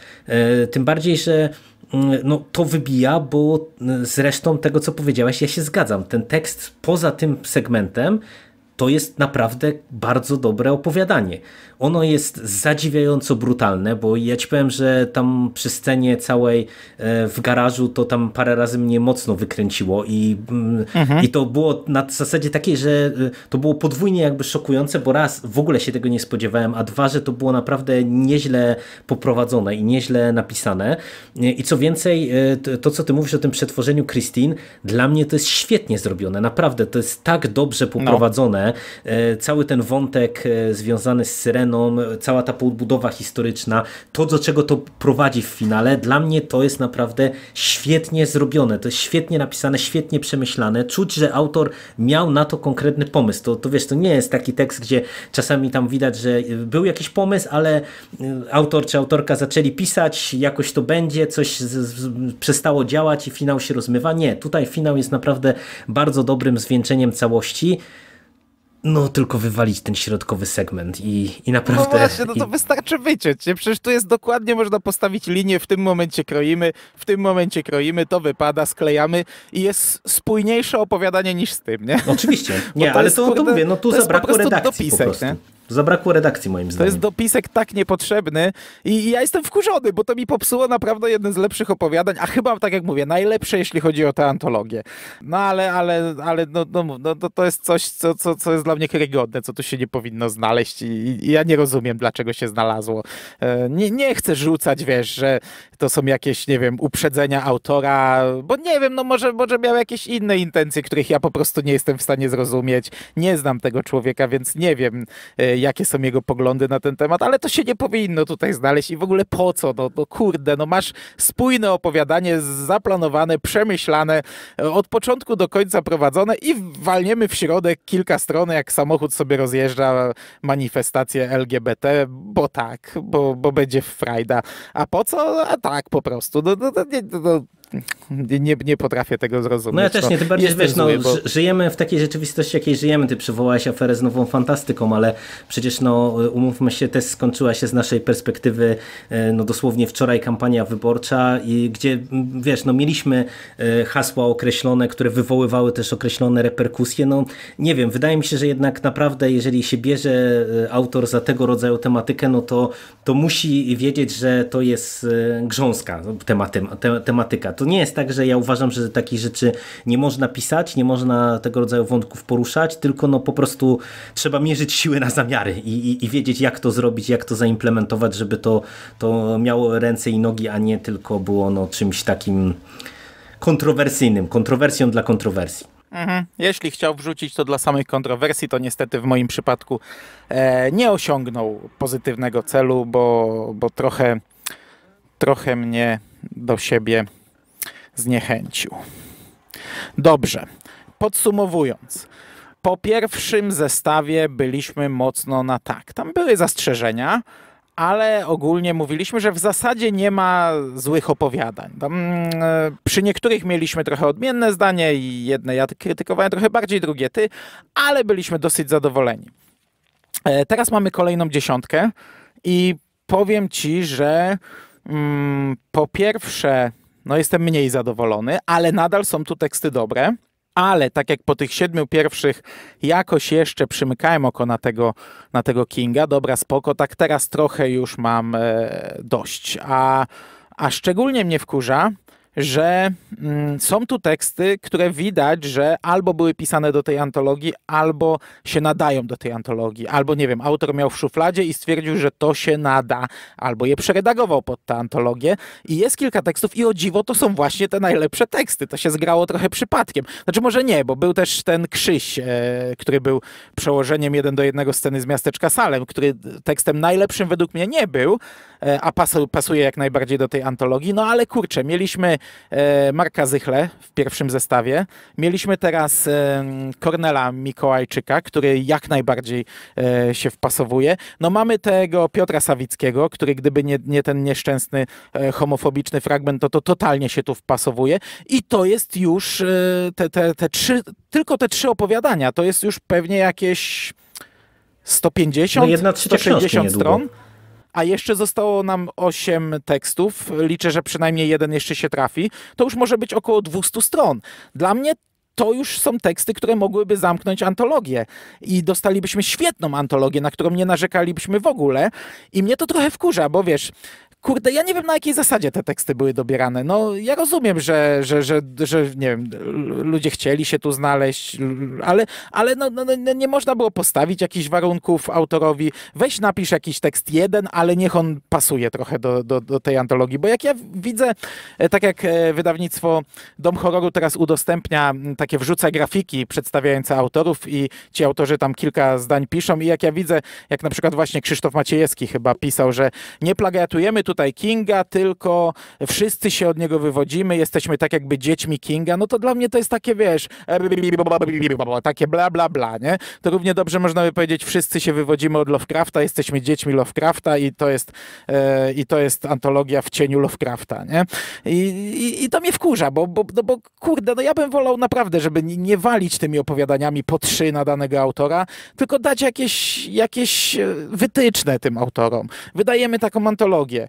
Tym bardziej, że Mm, no, to wybija, bo mm, zresztą tego, co powiedziałaś, ja się zgadzam. Ten tekst poza tym segmentem to jest naprawdę bardzo dobre opowiadanie. Ono jest zadziwiająco brutalne, bo ja ci powiem, że tam przy scenie całej e, w garażu to tam parę razy mnie mocno wykręciło i, mm, mhm. i to było na zasadzie takiej, że e, to było podwójnie jakby szokujące, bo raz w ogóle się tego nie spodziewałem, a dwa, że to było naprawdę nieźle poprowadzone i nieźle napisane. E, I co więcej, to co ty mówisz o tym przetworzeniu Christine, dla mnie to jest świetnie zrobione, naprawdę to jest tak dobrze no. poprowadzone. No. Cały ten wątek związany z Syreną E, cała ta podbudowa historyczna, to do czego to prowadzi w finale, dla mnie to jest naprawdę świetnie zrobione, to jest świetnie napisane, świetnie przemyślane, czuć, że autor miał na to konkretny pomysł, to, to wiesz, to nie jest taki tekst, gdzie czasami tam widać, że e, był jakiś pomysł, ale e, autor czy autorka zaczęli pisać, jakoś to będzie, coś z, z, przestało działać i finał się rozmywa, nie, tutaj finał jest naprawdę bardzo dobrym zwieńczeniem całości, no, tylko wywalić ten środkowy segment i, i naprawdę... No właśnie, no to i... wystarczy wyciąć, nie? Przecież tu jest dokładnie, można postawić linię, w tym momencie kroimy, w tym momencie kroimy, to wypada, sklejamy i jest spójniejsze opowiadanie niż z tym, nie? Oczywiście, nie, to ale jest, to, to mówię, no tu to zabrakło redakcji dopisek, po prostu. Nie? Zabrakło redakcji moim zdaniem. To jest dopisek tak niepotrzebny i ja jestem wkurzony, bo to mi popsuło naprawdę jeden z lepszych opowiadań, a chyba, tak jak mówię, najlepsze, jeśli chodzi o tę antologię. No ale, ale, ale no, no, no, to, to jest coś, co, co, co jest dla mnie karygodne, co tu się nie powinno znaleźć i, i ja nie rozumiem, dlaczego się znalazło. E, nie, nie chcę rzucać, wiesz, że to są jakieś, nie wiem, uprzedzenia autora, bo nie wiem, no może, może miał jakieś inne intencje, których ja po prostu nie jestem w stanie zrozumieć. Nie znam tego człowieka, więc nie wiem, e, jakie są jego poglądy na ten temat, ale to się nie powinno tutaj znaleźć i w ogóle po co? No, no kurde, no masz spójne opowiadanie, zaplanowane, przemyślane, od początku do końca prowadzone i walniemy w środek kilka stron, jak samochód sobie rozjeżdża manifestację LGBT, bo tak, bo, bo będzie frajda. A po co? A tak po prostu. No, no, no, no, no nie, nie potrafię tego zrozumieć. No ja też no, nie, ty bardziej wiesz, no, bo... żyjemy w takiej rzeczywistości, jakiej żyjemy. Ty przywołałeś aferę z nową fantastyką, ale przecież no, umówmy się, też skończyła się z naszej perspektywy e, no, dosłownie wczoraj kampania wyborcza, i gdzie mm, wiesz, no, mieliśmy e, hasła określone, które wywoływały też określone reperkusje. No nie wiem, wydaje mi się, że jednak naprawdę, jeżeli się bierze e, autor za tego rodzaju tematykę, no to, to musi wiedzieć, że to jest grząska no, tematy, tematyka to nie jest tak, że ja uważam, że takich rzeczy nie można pisać, nie można tego rodzaju wątków poruszać, tylko no po prostu trzeba mierzyć siły na zamiary i, i, i wiedzieć jak to zrobić, jak to zaimplementować, żeby to, to miało ręce i nogi, a nie tylko było no czymś takim kontrowersyjnym, kontrowersją dla kontrowersji. Mhm. Jeśli chciał wrzucić to dla samej kontrowersji, to niestety w moim przypadku e, nie osiągnął pozytywnego celu, bo, bo trochę, trochę mnie do siebie zniechęcił. Dobrze, podsumowując. Po pierwszym zestawie byliśmy mocno na tak. Tam były zastrzeżenia, ale ogólnie mówiliśmy, że w zasadzie nie ma złych opowiadań. Tam, e, przy niektórych mieliśmy trochę odmienne zdanie i jedne ja krytykowałem trochę bardziej, drugie ty, ale byliśmy dosyć zadowoleni. E, teraz mamy kolejną dziesiątkę i powiem ci, że mm, po pierwsze no jestem mniej zadowolony, ale nadal są tu teksty dobre. Ale tak jak po tych siedmiu pierwszych jakoś jeszcze przymykałem oko na tego, na tego Kinga, dobra, spoko, tak teraz trochę już mam e, dość. A, a szczególnie mnie wkurza, że mm, są tu teksty, które widać, że albo były pisane do tej antologii, albo się nadają do tej antologii, albo nie wiem, autor miał w szufladzie i stwierdził, że to się nada, albo je przeredagował pod tę antologię. I jest kilka tekstów, i o dziwo to są właśnie te najlepsze teksty. To się zgrało trochę przypadkiem. Znaczy, może nie, bo był też ten Krzyś, e, który był przełożeniem jeden do jednego sceny z miasteczka Salem, który tekstem najlepszym według mnie nie był, E, a pasuje jak najbardziej do tej antologii. No ale kurczę, mieliśmy e, Marka Zychle w pierwszym zestawie, mieliśmy teraz e, Kornela Mikołajczyka, który jak najbardziej się wpasowuje. No mamy tego Piotra Sawickiego, który gdyby nie, nie ten nieszczęsny homofobiczny fragment, to to totalnie się tu wpasowuje i to jest już te, te, te trzy, tylko te trzy opowiadania, to jest już pewnie jakieś 150, no jedna 160 stron a jeszcze zostało nam 8 tekstów. Liczę, że przynajmniej jeden jeszcze się trafi. To już może być około 200 stron. Dla mnie to już są teksty, które mogłyby zamknąć antologię. I dostalibyśmy świetną antologię, na którą nie narzekalibyśmy w ogóle. I mnie to trochę wkurza, bo wiesz, Kurde, ja nie wiem na jakiej zasadzie te teksty były dobierane. No, ja rozumiem, że, że, że, że nie wiem, ludzie chcieli się tu znaleźć, ale, ale no, no, no nie można było postawić jakichś warunków autorowi. Weź napisz jakiś tekst jeden, ale niech on pasuje trochę do, do, do tej antologii, bo jak ja widzę, e, tak jak e, wydawnictwo Dom Horroru teraz udostępnia takie wrzuca grafiki przedstawiające autorów i ci autorzy tam kilka zdań piszą i jak ja widzę, jak na przykład właśnie Krzysztof Maciejewski chyba pisał, że nie plagiatujemy tutaj tutaj Kinga, tylko wszyscy się od niego wywodzimy, jesteśmy tak jakby dziećmi Kinga, no to dla mnie to jest takie, wiesz, takie bla bla bla, nie? To równie dobrze można by powiedzieć, wszyscy się wywodzimy od Lovecrafta, jesteśmy dziećmi Lovecrafta i to jest, e, i to jest antologia w cieniu Lovecrafta, nie? I, i, i to mnie wkurza, bo, bo, no bo kurde, no ja bym wolał naprawdę, żeby nie walić tymi opowiadaniami po trzy na danego autora, tylko dać jakieś, jakieś e, wytyczne tym autorom. Wydajemy taką antologię.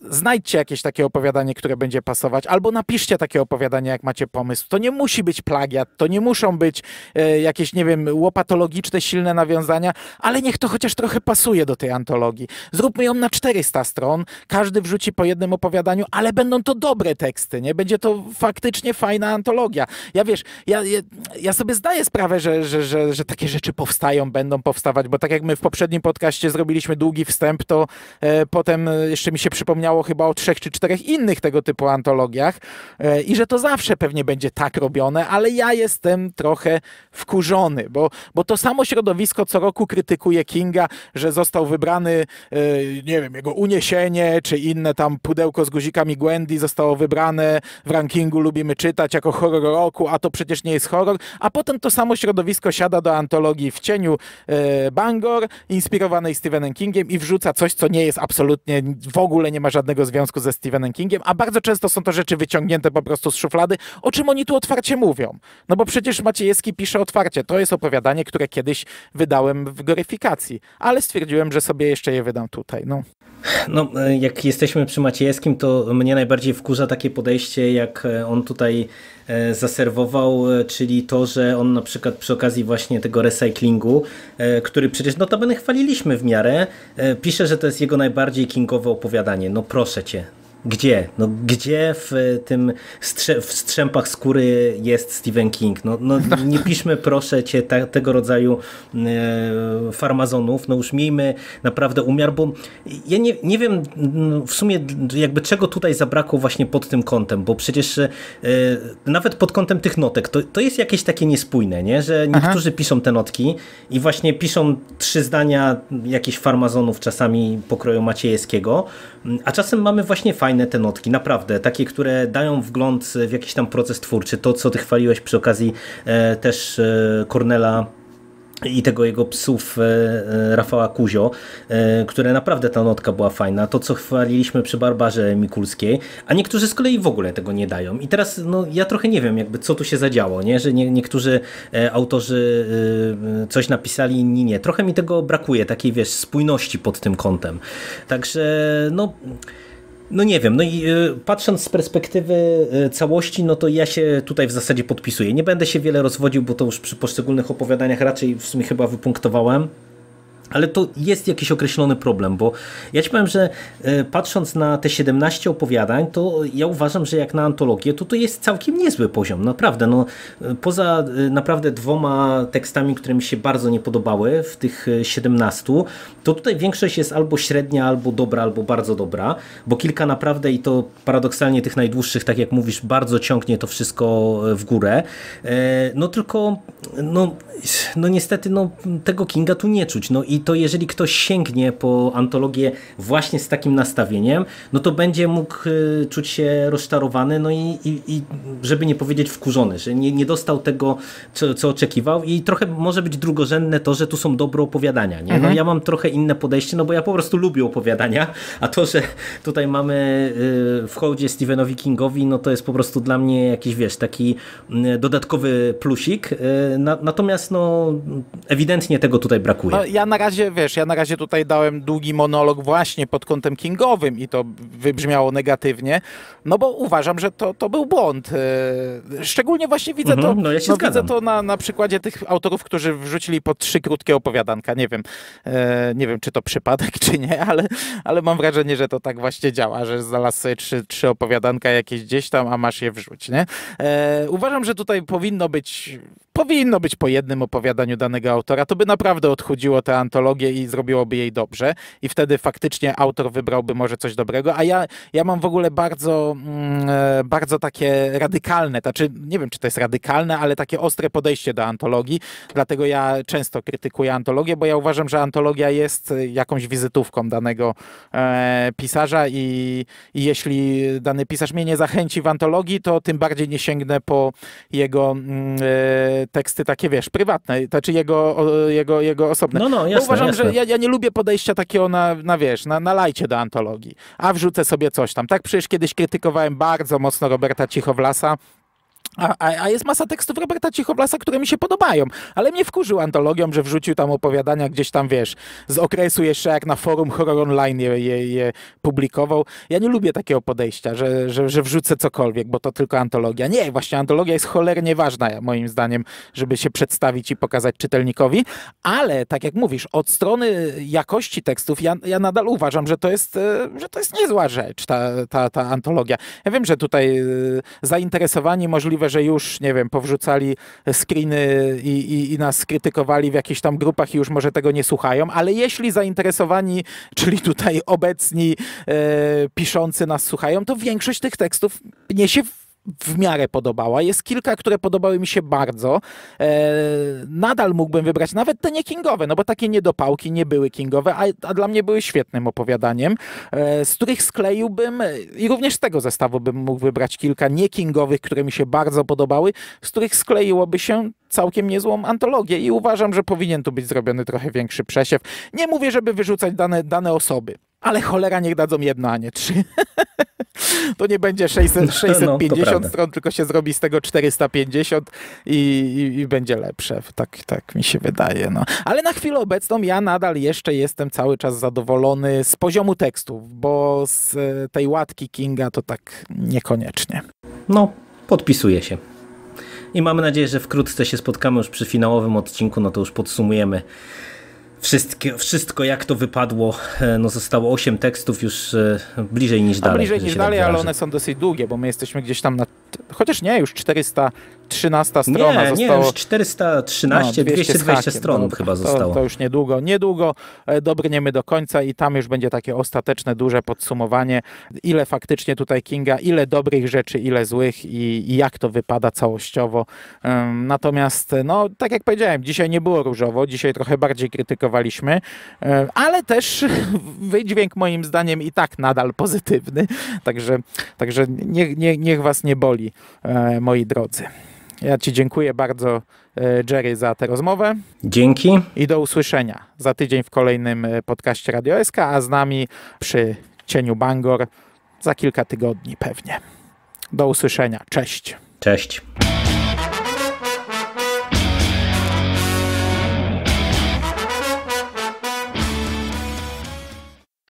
znajdźcie jakieś takie opowiadanie, które będzie pasować, albo napiszcie takie opowiadanie, jak macie pomysł. To nie musi być plagiat, to nie muszą być e, jakieś, nie wiem, łopatologiczne, silne nawiązania, ale niech to chociaż trochę pasuje do tej antologii. Zróbmy ją na 400 stron, każdy wrzuci po jednym opowiadaniu, ale będą to dobre teksty, nie? Będzie to faktycznie fajna antologia. Ja wiesz, ja, ja, ja sobie zdaję sprawę, że, że, że, że, takie rzeczy powstają, będą powstawać, bo tak jak my w poprzednim podcaście zrobiliśmy długi wstęp, to e, potem jeszcze mi się przypomniało, wspomniało chyba o trzech czy czterech innych tego typu antologiach e, i że to zawsze pewnie będzie tak robione, ale ja jestem trochę wkurzony, bo, bo to samo środowisko co roku krytykuje Kinga, że został wybrany, e, nie wiem, jego uniesienie, czy inne tam pudełko z guzikami Gwendy zostało wybrane w rankingu Lubimy Czytać jako horror roku, a to przecież nie jest horror, a potem to samo środowisko siada do antologii w cieniu e, Bangor, inspirowanej Stephenem Kingiem i wrzuca coś, co nie jest absolutnie, w ogóle nie ma żadnego żadnego związku ze Stephenem Kingiem, a bardzo często są to rzeczy wyciągnięte po prostu z szuflady, o czym oni tu otwarcie mówią. No bo przecież Maciejewski pisze otwarcie, to jest opowiadanie, które kiedyś wydałem w goryfikacji, ale stwierdziłem, że sobie jeszcze je wydam tutaj. No. No, jak jesteśmy przy Maciejewskim, to mnie najbardziej wkurza takie podejście, jak on tutaj E, zaserwował, e, czyli to, że on na przykład przy okazji właśnie tego recyklingu, e, który przecież notabene chwaliliśmy w miarę, pisze, że to jest jego najbardziej kingowe opowiadanie. No proszę cię, gdzie? No, gdzie w e, tym strze w strzępach skóry jest Stephen King? No, no, no. nie piszmy proszę cię tego rodzaju e, farmazonów, no już miejmy naprawdę umiar, bo ja nie, nie wiem no, w sumie jakby czego tutaj zabrakło właśnie pod tym kątem, bo przecież e, nawet pod kątem tych notek, to, to jest jakieś takie niespójne, nie? że niektórzy Aha. piszą te notki i właśnie piszą trzy zdania jakichś farmazonów czasami pokroju Maciejewskiego, a czasem mamy właśnie fajne te notki, naprawdę, takie, które dają wgląd w jakiś tam proces twórczy. To, co ty chwaliłeś przy okazji e, też e, Cornela i tego jego psów e, e, Rafała Kuzio, e, które naprawdę ta notka była fajna, to co chwaliliśmy przy Barbarze Mikulskiej, a niektórzy z kolei w ogóle tego nie dają. I teraz no, ja trochę nie wiem jakby co tu się zadziało, nie? że nie, niektórzy autorzy coś napisali, inni nie. Trochę mi tego brakuje, takiej wiesz, spójności pod tym kątem. Także no... No nie wiem, no i y, patrząc z perspektywy y, całości, no to ja się tutaj w zasadzie podpisuję. Nie będę się wiele rozwodził, bo to już przy poszczególnych opowiadaniach raczej w sumie chyba wypunktowałem. Ale to jest jakiś określony problem, bo ja ci powiem, że e, patrząc na te 17 opowiadań, to ja uważam, że jak na antologię, to to jest całkiem niezły poziom, naprawdę. No, e, poza e, naprawdę dwoma tekstami, które mi się bardzo nie podobały w tych 17, to tutaj większość jest albo średnia, albo dobra, albo bardzo dobra, bo kilka naprawdę i to paradoksalnie tych najdłuższych, tak jak mówisz, bardzo ciągnie to wszystko w górę. No tylko no, no niestety no, tego Kinga tu nie czuć. No i to jeżeli ktoś sięgnie po antologię właśnie z takim nastawieniem, no to będzie mógł y, czuć się rozczarowany, no i, i, i żeby nie powiedzieć wkurzony, że nie, nie dostał tego, co, co, oczekiwał i trochę może być drugorzędne to, że tu są dobre opowiadania. Nie? No, mhm. ja mam trochę inne podejście, no bo ja po prostu lubię opowiadania, a to, że tutaj mamy y, w hołdzie Stephenowi Kingowi, no to jest po prostu dla mnie jakiś, wiesz, taki y, dodatkowy plusik. Natomiast no, ewidentnie tego tutaj brakuje. No, ja na razie, wiesz, ja na razie tutaj dałem długi monolog właśnie pod kątem kingowym i to wybrzmiało negatywnie, no bo uważam, że to, to był błąd. E, szczególnie właśnie widzę mhm, to, no ja no, widzę to na, na przykładzie tych autorów, którzy wrzucili po trzy krótkie opowiadanka. Nie wiem, e, nie wiem, czy to przypadek, czy nie, ale, ale mam wrażenie, że to tak właśnie działa, że znalazł sobie trzy, trzy opowiadanka jakieś gdzieś tam, a masz je wrzuć, nie? E, uważam, że tutaj powinno być, powinno być po jednym danym opowiadaniu danego autora, to by naprawdę odchudziło tę antologię i zrobiłoby jej dobrze. I wtedy faktycznie autor wybrałby może coś dobrego. A ja, ja mam w ogóle bardzo, mm, e, bardzo takie radykalne, znaczy nie wiem, czy to jest radykalne, ale takie ostre podejście do antologii. Dlatego ja często krytykuję antologię, bo ja uważam, że antologia jest e, jakąś wizytówką danego e, pisarza i, i jeśli dany pisarz mnie nie zachęci w antologii, to tym bardziej nie sięgnę po jego mm, teksty takie, wiesz, prywatne, to znaczy jego, jego, jego osobne. No, no, jasne, uważam, jasne. że ja, ja, nie lubię podejścia takiego na, na wiesz, na, na lajcie do antologii, a wrzucę sobie coś tam. Tak przecież kiedyś krytykowałem bardzo mocno Roberta Cichowlasa, a, a, jest masa tekstów Roberta Cichoblasa, które mi się podobają, ale mnie wkurzył antologią, że wrzucił tam opowiadania gdzieś tam, wiesz, z okresu jeszcze jak na forum Horror Online je, je, je publikował. Ja nie lubię takiego podejścia, że, że, że wrzucę cokolwiek, bo to tylko antologia. Nie, właśnie antologia jest cholernie ważna, moim zdaniem, żeby się przedstawić i pokazać czytelnikowi, ale tak jak mówisz, od strony jakości tekstów ja, ja nadal uważam, że to jest, e, że to jest niezła rzecz, ta, ta, ta antologia. Ja wiem, że tutaj e, zainteresowani możliwe możliwe, że już, nie wiem, powrzucali screeny i, i, i nas skrytykowali w jakichś tam grupach i już może tego nie słuchają, ale jeśli zainteresowani, czyli tutaj obecni e, piszący nas słuchają, to większość tych tekstów niesie w miarę podobała. Jest kilka, które podobały mi się bardzo. E, nadal mógłbym wybrać nawet te nie kingowe, no bo takie niedopałki nie były kingowe, a, a dla mnie były świetnym opowiadaniem, e, z których skleiłbym i również z tego zestawu bym mógł wybrać kilka nie kingowych, które mi się bardzo podobały, z których skleiłoby się całkiem niezłą antologię i uważam, że powinien tu być zrobiony trochę większy przesiew. Nie mówię, żeby wyrzucać dane, dane osoby ale cholera niech dadzą jedno, a nie trzy. to nie będzie 600, 650 no, stron, tylko się zrobi z tego 450 i, i, i, będzie lepsze. Tak, tak mi się wydaje. No. Ale na chwilę obecną ja nadal jeszcze jestem cały czas zadowolony z poziomu tekstów, bo z e, tej łatki Kinga to tak niekoniecznie. No, podpisuję się. I mamy nadzieję, że wkrótce się spotkamy już przy finałowym odcinku, no to już podsumujemy wszystkie, wszystko jak to wypadło, e, no zostało 8 tekstów już e, bliżej niż dalej. A bliżej niż dalej, tak ale one są dosyć długie, bo my jesteśmy gdzieś tam na, chociaż nie, już 400 13 strona nie, no, zostało. Nie, już 413, no, 220 stron Dobra, chyba zostało. To, to, już niedługo, niedługo e, dobrniemy do końca i tam już będzie takie ostateczne, duże podsumowanie, ile faktycznie tutaj Kinga, ile dobrych rzeczy, ile złych i, i jak to wypada całościowo. natomiast, no, tak jak powiedziałem, dzisiaj nie było różowo, dzisiaj trochę bardziej krytykowaliśmy, e, ale też wydźwięk moim zdaniem i tak nadal pozytywny, także, także niech, nie, niech was nie boli, e, moi drodzy. Ja Ci dziękuję bardzo, e, Jerry, za tę rozmowę. Dzięki. I do usłyszenia za tydzień w kolejnym e, podcaście Radio SK, a z nami przy cieniu Bangor za kilka tygodni pewnie. Do usłyszenia. Cześć. Cześć.